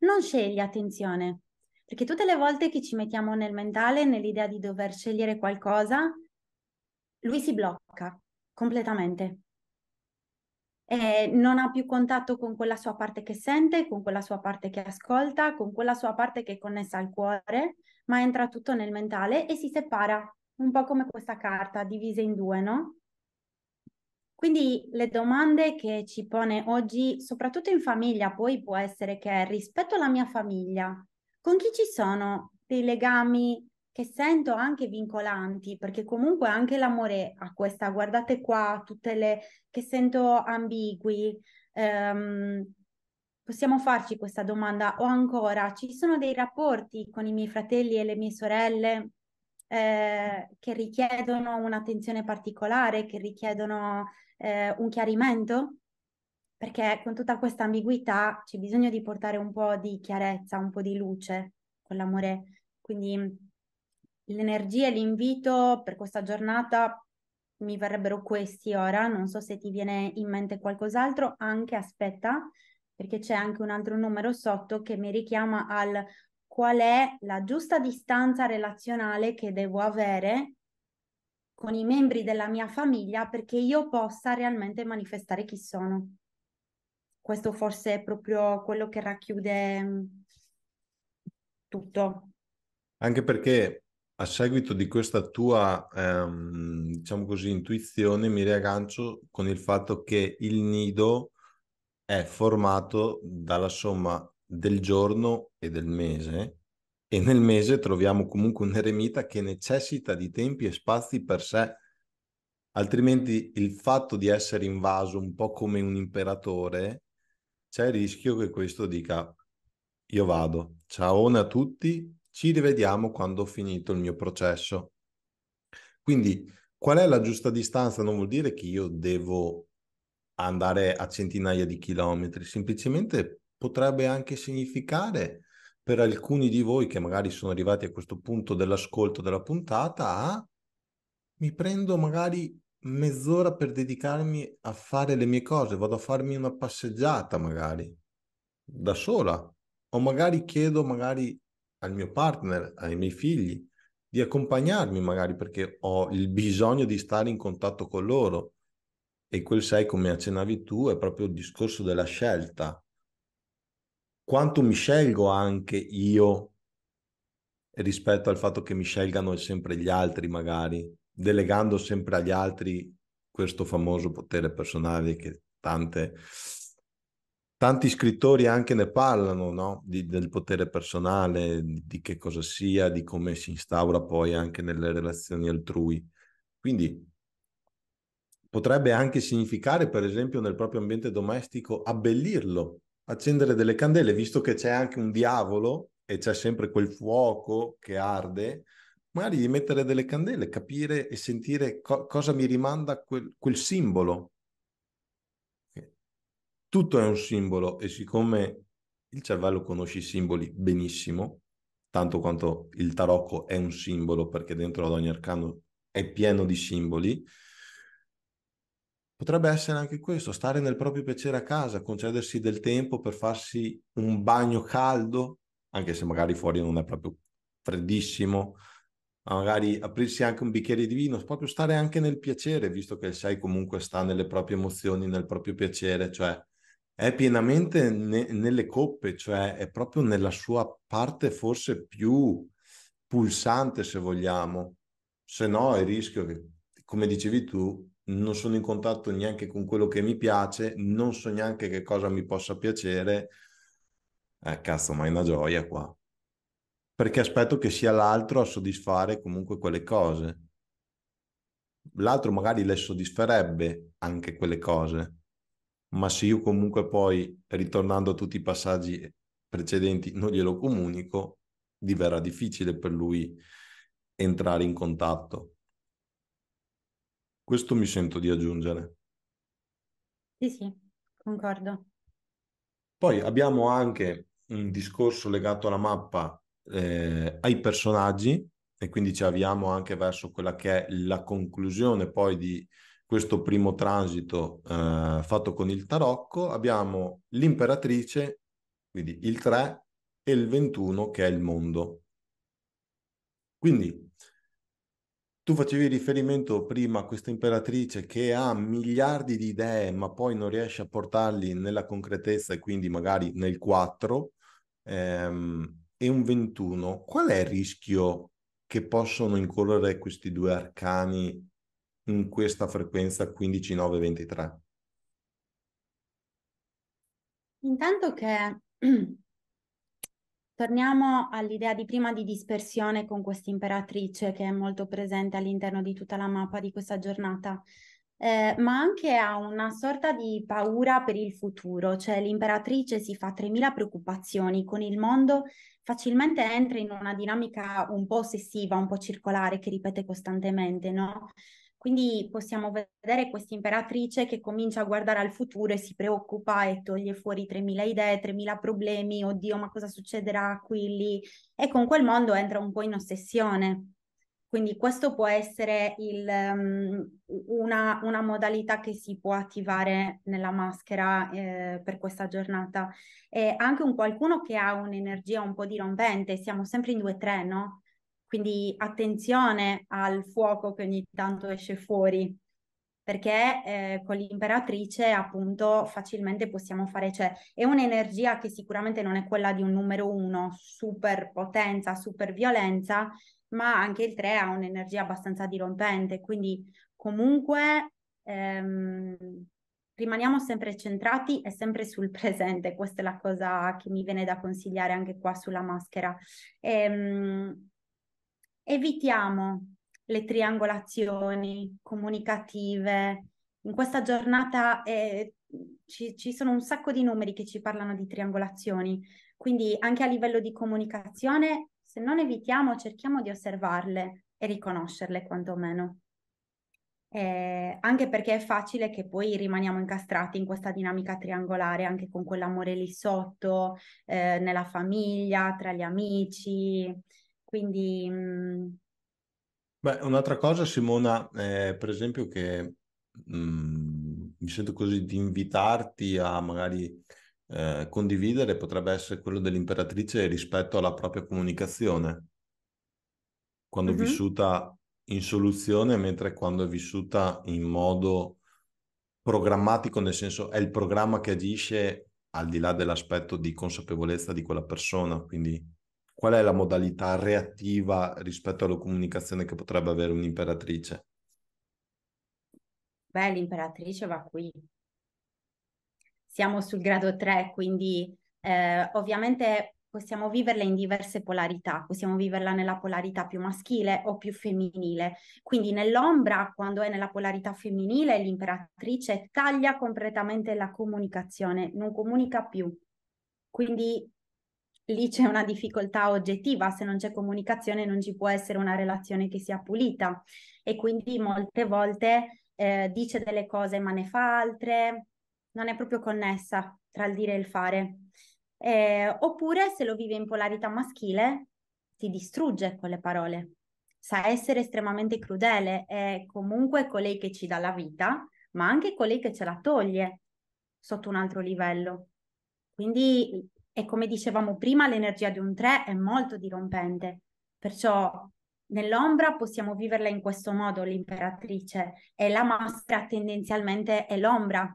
Non scegli, attenzione, perché tutte le volte che ci mettiamo nel mentale, nell'idea di dover scegliere qualcosa, lui si blocca completamente eh, non ha più contatto con quella sua parte che sente, con quella sua parte che ascolta, con quella sua parte che è connessa al cuore, ma entra tutto nel mentale e si separa, un po' come questa carta divisa in due, no? Quindi le domande che ci pone oggi, soprattutto in famiglia, poi può essere che rispetto alla mia famiglia, con chi ci sono dei legami che sento anche vincolanti, perché comunque anche l'amore ha questa, guardate qua, tutte le che sento ambigui. Um, possiamo farci questa domanda o ancora ci sono dei rapporti con i miei fratelli e le mie sorelle eh, che richiedono un'attenzione particolare, che richiedono eh, un chiarimento? Perché con tutta questa ambiguità c'è bisogno di portare un po' di chiarezza, un po' di luce con l'amore. Quindi l'energia e l'invito per questa giornata mi verrebbero questi ora, non so se ti viene in mente qualcos'altro, anche aspetta, perché c'è anche un altro numero sotto che mi richiama al qual è la giusta distanza relazionale che devo avere con i membri della mia famiglia perché io possa realmente manifestare chi sono. Questo forse è proprio quello che racchiude mm, tutto. Anche perché a seguito di questa tua, ehm, diciamo così, intuizione, mi riaggancio con il fatto che il nido è formato dalla somma del giorno e del mese e nel mese troviamo comunque un eremita che necessita di tempi e spazi per sé, altrimenti il fatto di essere invaso un po' come un imperatore, c'è il rischio che questo dica io vado, ciao a tutti, ci rivediamo quando ho finito il mio processo. Quindi qual è la giusta distanza? Non vuol dire che io devo andare a centinaia di chilometri, semplicemente potrebbe anche significare per alcuni di voi che magari sono arrivati a questo punto dell'ascolto della puntata a mi prendo magari mezz'ora per dedicarmi a fare le mie cose, vado a farmi una passeggiata magari da sola o magari chiedo magari al mio partner, ai miei figli, di accompagnarmi magari perché ho il bisogno di stare in contatto con loro. E quel 6, come accennavi tu, è proprio il discorso della scelta. Quanto mi scelgo anche io rispetto al fatto che mi scelgano sempre gli altri, magari, delegando sempre agli altri questo famoso potere personale che tante tanti scrittori anche ne parlano, no? di, del potere personale, di che cosa sia, di come si instaura poi anche nelle relazioni altrui. Quindi potrebbe anche significare, per esempio, nel proprio ambiente domestico, abbellirlo, accendere delle candele, visto che c'è anche un diavolo e c'è sempre quel fuoco che arde, magari di mettere delle candele, capire e sentire co- cosa mi rimanda quel, quel simbolo, tutto è un simbolo e siccome il cervello conosce i simboli benissimo, tanto quanto il tarocco è un simbolo perché dentro ad ogni arcano è pieno di simboli, potrebbe essere anche questo, stare nel proprio piacere a casa, concedersi del tempo per farsi un bagno caldo, anche se magari fuori non è proprio freddissimo, magari aprirsi anche un bicchiere di vino, proprio stare anche nel piacere, visto che il 6 comunque sta nelle proprie emozioni, nel proprio piacere, cioè è pienamente ne- nelle coppe, cioè è proprio nella sua parte forse più pulsante, se vogliamo. Se no, il rischio che, come dicevi tu, non sono in contatto neanche con quello che mi piace, non so neanche che cosa mi possa piacere. Eh, cazzo, ma è una gioia qua. Perché aspetto che sia l'altro a soddisfare comunque quelle cose. L'altro magari le soddisferebbe anche quelle cose ma se io comunque poi, ritornando a tutti i passaggi precedenti, non glielo comunico, diverrà difficile per lui entrare in contatto. Questo mi sento di aggiungere. Sì, sì, concordo. Poi abbiamo anche un discorso legato alla mappa eh, ai personaggi e quindi ci avviamo anche verso quella che è la conclusione poi di, questo primo transito eh, fatto con il tarocco, abbiamo l'imperatrice, quindi il 3 e il 21 che è il mondo. Quindi tu facevi riferimento prima a questa imperatrice che ha miliardi di idee ma poi non riesce a portarli nella concretezza e quindi magari nel 4 ehm, e un 21. Qual è il rischio che possono incorrere questi due arcani in questa frequenza 15923? Intanto che *clears throat* torniamo all'idea di prima di dispersione con questa imperatrice che è molto presente all'interno di tutta la mappa di questa giornata. Eh, ma anche a una sorta di paura per il futuro, cioè l'imperatrice si fa 3.000 preoccupazioni con il mondo, facilmente entra in una dinamica un po' ossessiva, un po' circolare che ripete costantemente, no? Quindi possiamo vedere questa imperatrice che comincia a guardare al futuro e si preoccupa e toglie fuori 3.000 idee, 3.000 problemi, oddio ma cosa succederà a quelli? E con quel mondo entra un po' in ossessione. Quindi questo può essere il, um, una, una, modalità che si può attivare nella maschera eh, per questa giornata. E anche un qualcuno che ha un'energia un po' dirompente, siamo sempre in 2 tre, no? Quindi attenzione al fuoco che ogni tanto esce fuori, perché eh, con l'imperatrice appunto facilmente possiamo fare, cioè è un'energia che sicuramente non è quella di un numero uno, super potenza, super violenza, ma anche il 3 ha un'energia abbastanza dirompente, quindi comunque ehm, rimaniamo sempre centrati e sempre sul presente, questa è la cosa che mi viene da consigliare anche qua sulla maschera. Ehm, evitiamo le triangolazioni comunicative. In questa giornata eh, ci, ci, sono un sacco di numeri che ci parlano di triangolazioni, quindi anche a livello di comunicazione, se non evitiamo, cerchiamo di osservarle e riconoscerle quantomeno. Eh, anche perché è facile che poi rimaniamo incastrati in questa dinamica triangolare anche con quell'amore lì sotto, eh, nella famiglia, tra gli amici, quindi... Mhmm Beh, un'altra cosa, Simona, eh, per esempio, che mm, mi sento così di invitarti a magari eh, condividere potrebbe essere quello dell'imperatrice rispetto alla propria comunicazione, quando è mhm. vissuta in soluzione, mentre quando è vissuta in modo programmatico, nel senso è il programma che agisce al di là dell'aspetto di consapevolezza di quella persona, quindi qual è la modalità reattiva rispetto alla comunicazione che potrebbe avere un'imperatrice? Beh, l'imperatrice va qui. Siamo sul grado 3, quindi eh, ovviamente possiamo viverla in diverse polarità, possiamo viverla nella polarità più maschile o più femminile. Quindi nell'ombra, quando è nella polarità femminile, l'imperatrice taglia completamente la comunicazione, non comunica più. Quindi lì c'è una difficoltà oggettiva, se non c'è comunicazione non ci può essere una relazione che sia pulita e quindi molte volte eh, dice delle cose ma ne fa altre, non è proprio connessa tra il dire e il fare. Eh, oppure se lo vive in polarità maschile ti distrugge con le parole, sa essere estremamente crudele, è comunque colei che ci dà la vita, ma anche colei che ce la toglie sotto un altro livello. Quindi e come dicevamo prima, l'energia di un 3 è molto dirompente, perciò nell'ombra possiamo viverla in questo modo, l'imperatrice, e la maschera tendenzialmente è l'ombra.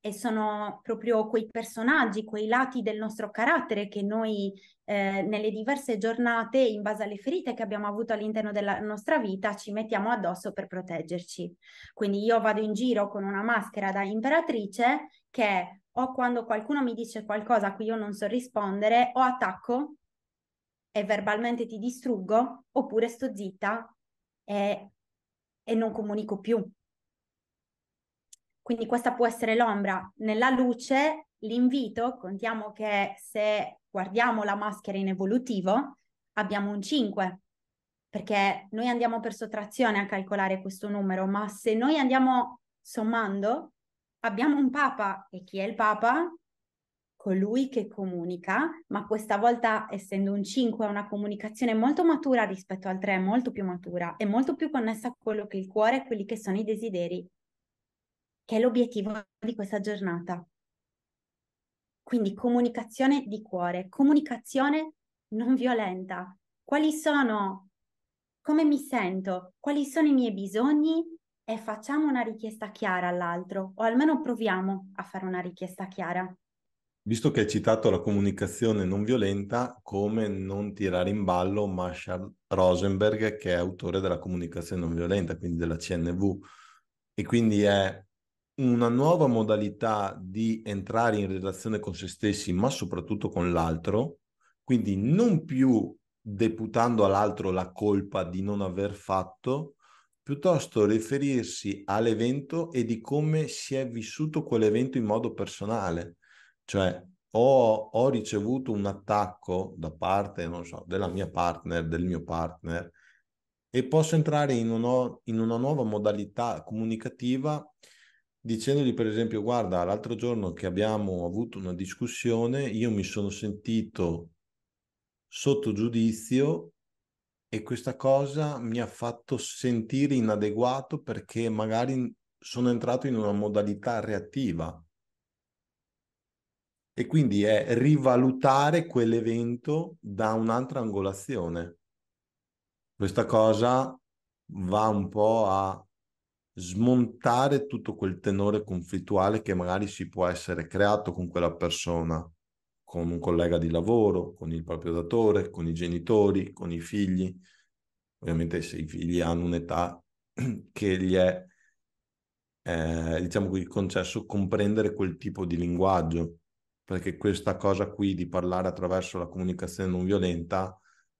E sono proprio quei personaggi, quei lati del nostro carattere che noi eh, nelle diverse giornate, in base alle ferite che abbiamo avuto all'interno della nostra vita, ci mettiamo addosso per proteggerci. Quindi io vado in giro con una maschera da imperatrice che o quando qualcuno mi dice qualcosa a cui io non so rispondere, o attacco e verbalmente ti distruggo, oppure sto zitta e, e non comunico più. Quindi questa può essere l'ombra. Nella luce, l'invito, contiamo che se guardiamo la maschera in evolutivo, abbiamo un 5, perché noi andiamo per sottrazione a calcolare questo numero, ma se noi andiamo sommando, abbiamo un Papa e chi è il Papa? Colui che comunica, ma questa volta essendo un 5 è una comunicazione molto matura rispetto al 3, molto più matura e molto più connessa a quello che è il cuore e quelli che sono i desideri, che è l'obiettivo di questa giornata. Quindi comunicazione di cuore, comunicazione non violenta. Quali sono, come mi sento, quali sono i miei bisogni e facciamo una richiesta chiara all'altro, o almeno proviamo a fare una richiesta chiara. Visto che hai citato la comunicazione non violenta, come non tirare in ballo Marshall Rosenberg, che è autore della comunicazione non violenta, quindi della CNV, e quindi è una nuova modalità di entrare in relazione con se stessi, ma soprattutto con l'altro, quindi non più deputando all'altro la colpa di non aver fatto, piuttosto riferirsi all'evento e di come si è vissuto quell'evento in modo personale. Cioè, ho, ho ricevuto un attacco da parte, non so, della mia partner, del mio partner, e posso entrare in una, in una nuova modalità comunicativa dicendogli per esempio guarda l'altro giorno che abbiamo avuto una discussione io mi sono sentito sotto giudizio e questa cosa mi ha fatto sentire inadeguato perché magari sono entrato in una modalità reattiva. E quindi è rivalutare quell'evento da un'altra angolazione. Questa cosa va un po' a smontare tutto quel tenore conflittuale che magari si può essere creato con quella persona con un collega di lavoro, con il proprio datore, con i genitori, con i figli. Ovviamente se i figli hanno un'età *clears throat* che gli è, eh, diciamo qui, concesso comprendere quel tipo di linguaggio, perché questa cosa qui di parlare attraverso la comunicazione non violenta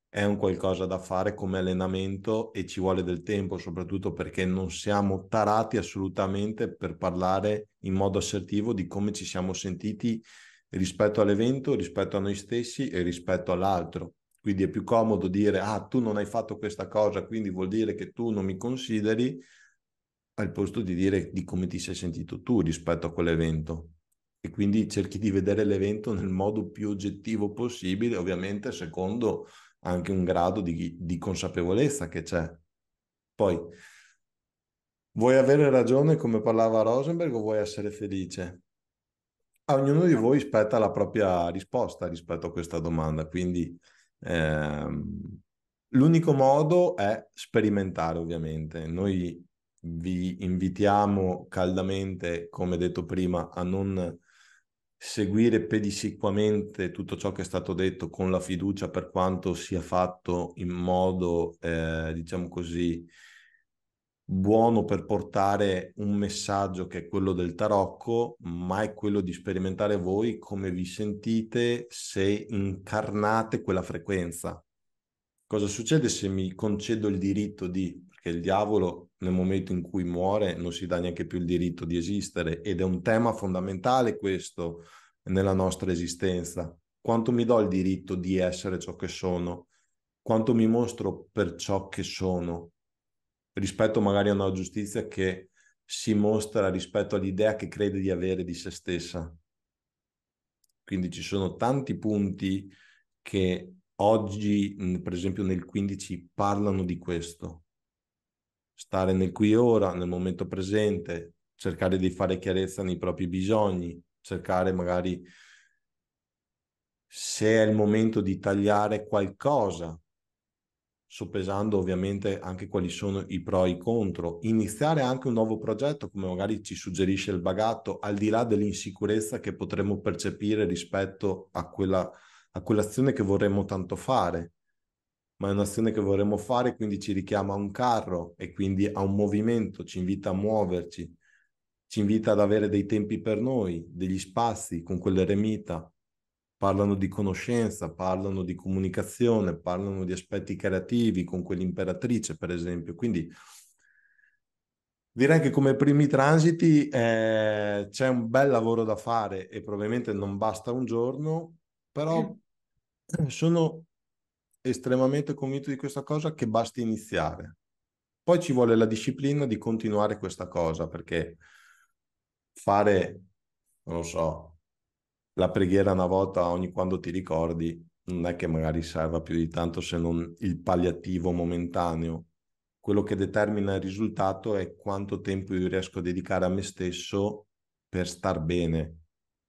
è un qualcosa da fare come allenamento e ci vuole del tempo, soprattutto perché non siamo tarati assolutamente per parlare in modo assertivo di come ci siamo sentiti rispetto all'evento, rispetto a noi stessi e rispetto all'altro. Quindi è più comodo dire, ah, tu non hai fatto questa cosa, quindi vuol dire che tu non mi consideri, al posto di dire di come ti sei sentito tu rispetto a quell'evento. E quindi cerchi di vedere l'evento nel modo più oggettivo possibile, ovviamente secondo anche un grado di, di consapevolezza che c'è. Poi, vuoi avere ragione come parlava Rosenberg o vuoi essere felice? a ognuno di voi spetta la propria risposta rispetto a questa domanda, quindi ehm, l'unico modo è sperimentare ovviamente. Noi vi invitiamo caldamente, come detto prima, a non seguire pedisicuamente tutto ciò che è stato detto con la fiducia per quanto sia fatto in modo, eh, diciamo così, buono per portare un messaggio che è quello del tarocco, ma è quello di sperimentare voi come vi sentite se incarnate quella frequenza. Cosa succede se mi concedo il diritto di, perché il diavolo nel momento in cui muore non si dà neanche più il diritto di esistere ed è un tema fondamentale questo nella nostra esistenza. Quanto mi do il diritto di essere ciò che sono? Quanto mi mostro per ciò che sono? rispetto magari a una giustizia che si mostra rispetto all'idea che crede di avere di se stessa. Quindi ci sono tanti punti che oggi, per esempio nel 15, parlano di questo. Stare nel qui e ora, nel momento presente, cercare di fare chiarezza nei propri bisogni, cercare magari se è il momento di tagliare qualcosa soppesando ovviamente anche quali sono i pro e i contro, iniziare anche un nuovo progetto come magari ci suggerisce il bagatto, al di là dell'insicurezza che potremmo percepire rispetto a, quella, a quell'azione che vorremmo tanto fare, ma è un'azione che vorremmo fare, quindi ci richiama a un carro e quindi a un movimento, ci invita a muoverci, ci invita ad avere dei tempi per noi, degli spazi con quell'eremita, parlano di conoscenza, parlano di comunicazione, parlano di aspetti creativi con quell'imperatrice, per esempio. Quindi direi che come primi transiti eh, c'è un bel lavoro da fare e probabilmente non basta un giorno, però mm. sono estremamente convinto di questa cosa che basti iniziare. Poi ci vuole la disciplina di continuare questa cosa perché fare, non lo so, la preghiera una volta ogni quando ti ricordi non è che magari serva più di tanto se non il palliativo momentaneo. Quello che determina il risultato è quanto tempo io riesco a dedicare a me stesso per star bene,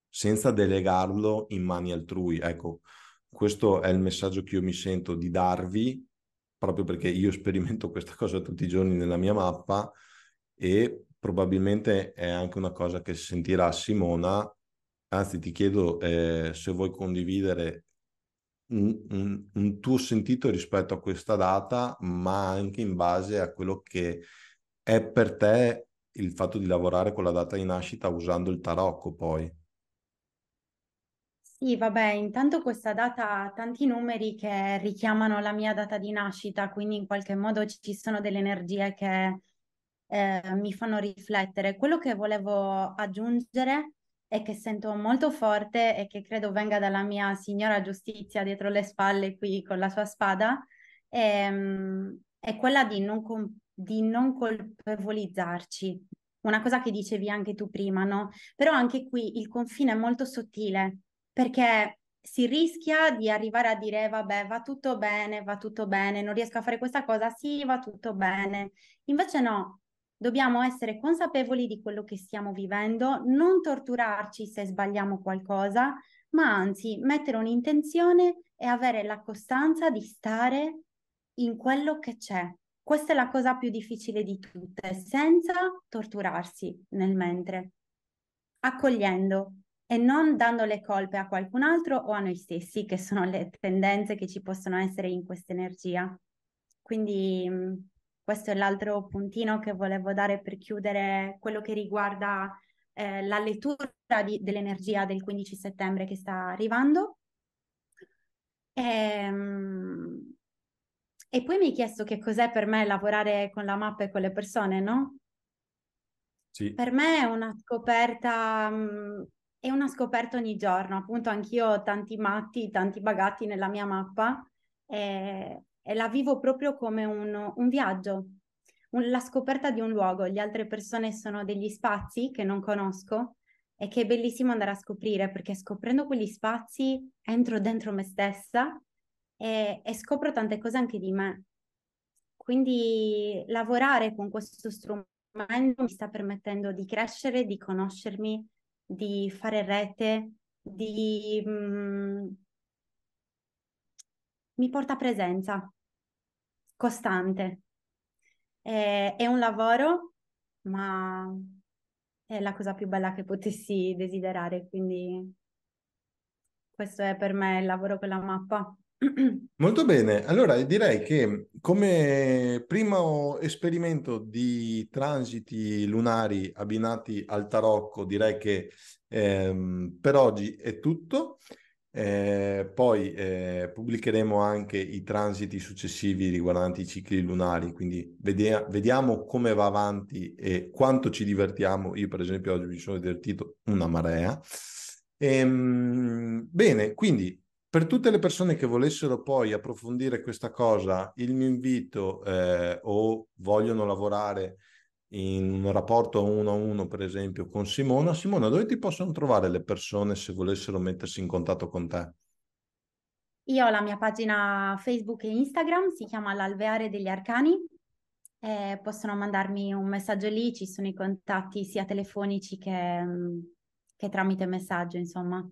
senza delegarlo in mani altrui. Ecco, questo è il messaggio che io mi sento di darvi, proprio perché io sperimento questa *laughs* cosa tutti i giorni nella mia mappa e probabilmente è anche una cosa che sentirà Simona Anzi, ti chiedo eh, se vuoi condividere un, un, un, tuo sentito rispetto a questa data, ma anche in base a quello che è per te il fatto di lavorare con la data di nascita usando il tarocco poi. Sì, vabbè, intanto questa data ha tanti numeri che richiamano la mia data di nascita, quindi in qualche modo ci sono delle energie che eh, mi fanno riflettere. Quello che volevo aggiungere e che sento molto forte e che credo venga dalla mia signora giustizia dietro le spalle qui con la sua spada, è, ehm, è quella di non, di non colpevolizzarci. Una cosa che dicevi anche tu prima, no? Però anche qui il confine è molto sottile perché si rischia di arrivare a dire vabbè va tutto bene, va tutto bene, non riesco a fare questa cosa, sì va tutto bene. Invece no, Dobbiamo essere consapevoli di quello che stiamo vivendo, non torturarci se sbagliamo qualcosa, ma anzi mettere un'intenzione e avere la costanza di stare in quello che c'è. Questa è la cosa più difficile di tutte, senza torturarsi nel mentre, accogliendo e non dando le colpe a qualcun altro o a noi stessi, che sono le tendenze che ci possono essere in questa energia. Quindi mm, questo è l'altro puntino che volevo dare per chiudere quello che riguarda eh, la lettura di, dell'energia del 15 settembre che sta arrivando. E, ehm, e, poi mi hai chiesto che cos'è per me lavorare con la mappa e con le persone, no? Sì. Per me è una scoperta, mm, è una scoperta ogni giorno, appunto anch'io ho tanti matti, tanti bagatti nella mia mappa. E e la vivo proprio come un, un viaggio, un, la scoperta di un luogo. Le altre persone sono degli spazi che non conosco e che è bellissimo andare a scoprire perché scoprendo quegli spazi entro dentro me stessa e, e scopro tante cose anche di me. Quindi lavorare con questo strumento mi sta permettendo di crescere, di conoscermi, di fare rete, di... Mh, mm, mi porta presenza costante. È, è un lavoro, ma è la cosa più bella che potessi desiderare, quindi questo è per me il lavoro con la mappa. *clears throat* Molto bene, allora direi che come primo esperimento di transiti lunari abbinati al tarocco, direi che ehm, per oggi è tutto. Eh, poi eh, pubblicheremo anche i transiti successivi riguardanti i cicli lunari, quindi vede- vediamo come va avanti e quanto ci divertiamo. Io per esempio oggi mi sono divertito una marea. Ehm, bene, quindi per tutte le persone che volessero poi approfondire questa cosa, il mio invito eh, o vogliono lavorare in un rapporto uno a uno, per esempio, con Simona. Simona, dove ti possono trovare le persone se volessero mettersi in contatto con te? Io ho la mia pagina Facebook e Instagram, si chiama L'Alveare degli Arcani. Eh, possono mandarmi un messaggio lì, ci sono i contatti sia telefonici che, mm, che tramite messaggio, insomma.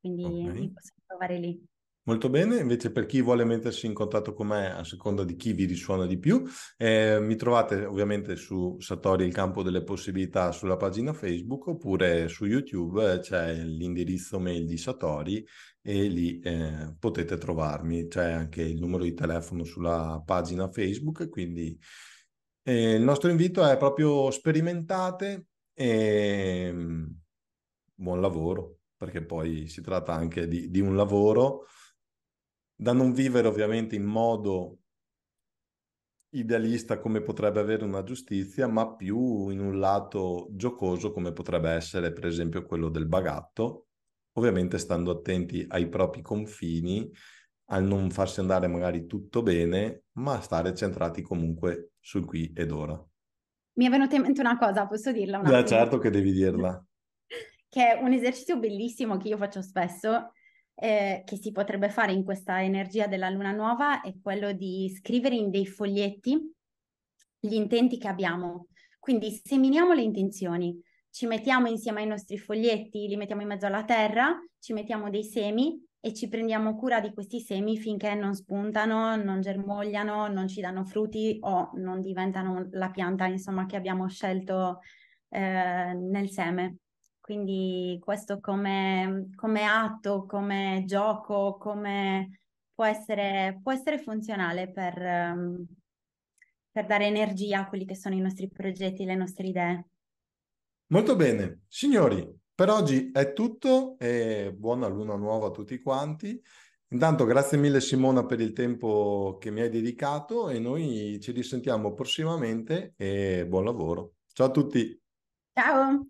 Quindi okay. mi possono trovare lì. Molto bene, invece per chi vuole mettersi in contatto con me a seconda di chi vi risuona di più, eh, mi trovate ovviamente su Satori il campo delle possibilità sulla pagina Facebook oppure su YouTube eh, c'è l'indirizzo mail di Satori e lì eh, potete trovarmi, c'è anche il numero di telefono sulla pagina Facebook, quindi eh, il nostro invito è proprio sperimentate e mm, buon lavoro, perché poi si tratta anche di, di un lavoro da non vivere ovviamente in modo idealista come potrebbe avere una giustizia, ma più in un lato giocoso come potrebbe essere per esempio quello del bagatto, ovviamente stando attenti ai propri confini, al non farsi andare magari tutto bene, ma stare centrati comunque sul qui ed ora. Mi è venuta in mente una cosa, posso dirla? Una Beh, certo che devi dirla. *laughs* che è un esercizio bellissimo che io faccio spesso, eh, che si potrebbe fare in questa energia della luna nuova è quello di scrivere in dei foglietti gli intenti che abbiamo. Quindi seminiamo le intenzioni, ci mettiamo insieme ai nostri foglietti, li mettiamo in mezzo alla terra, ci mettiamo dei semi e ci prendiamo cura di questi semi finché non spuntano, non germogliano, non ci danno frutti o non diventano la pianta, insomma, che abbiamo scelto eh, nel seme. Quindi questo come, come atto, come gioco, come può essere, può essere funzionale per, ehm, per dare energia a quelli che sono i nostri progetti, le nostre idee. Molto bene, signori, per oggi è tutto e buona luna nuova a tutti quanti. Intanto grazie mille Simona per il tempo che mi hai dedicato e noi ci risentiamo prossimamente e buon lavoro. Ciao a tutti. Ciao.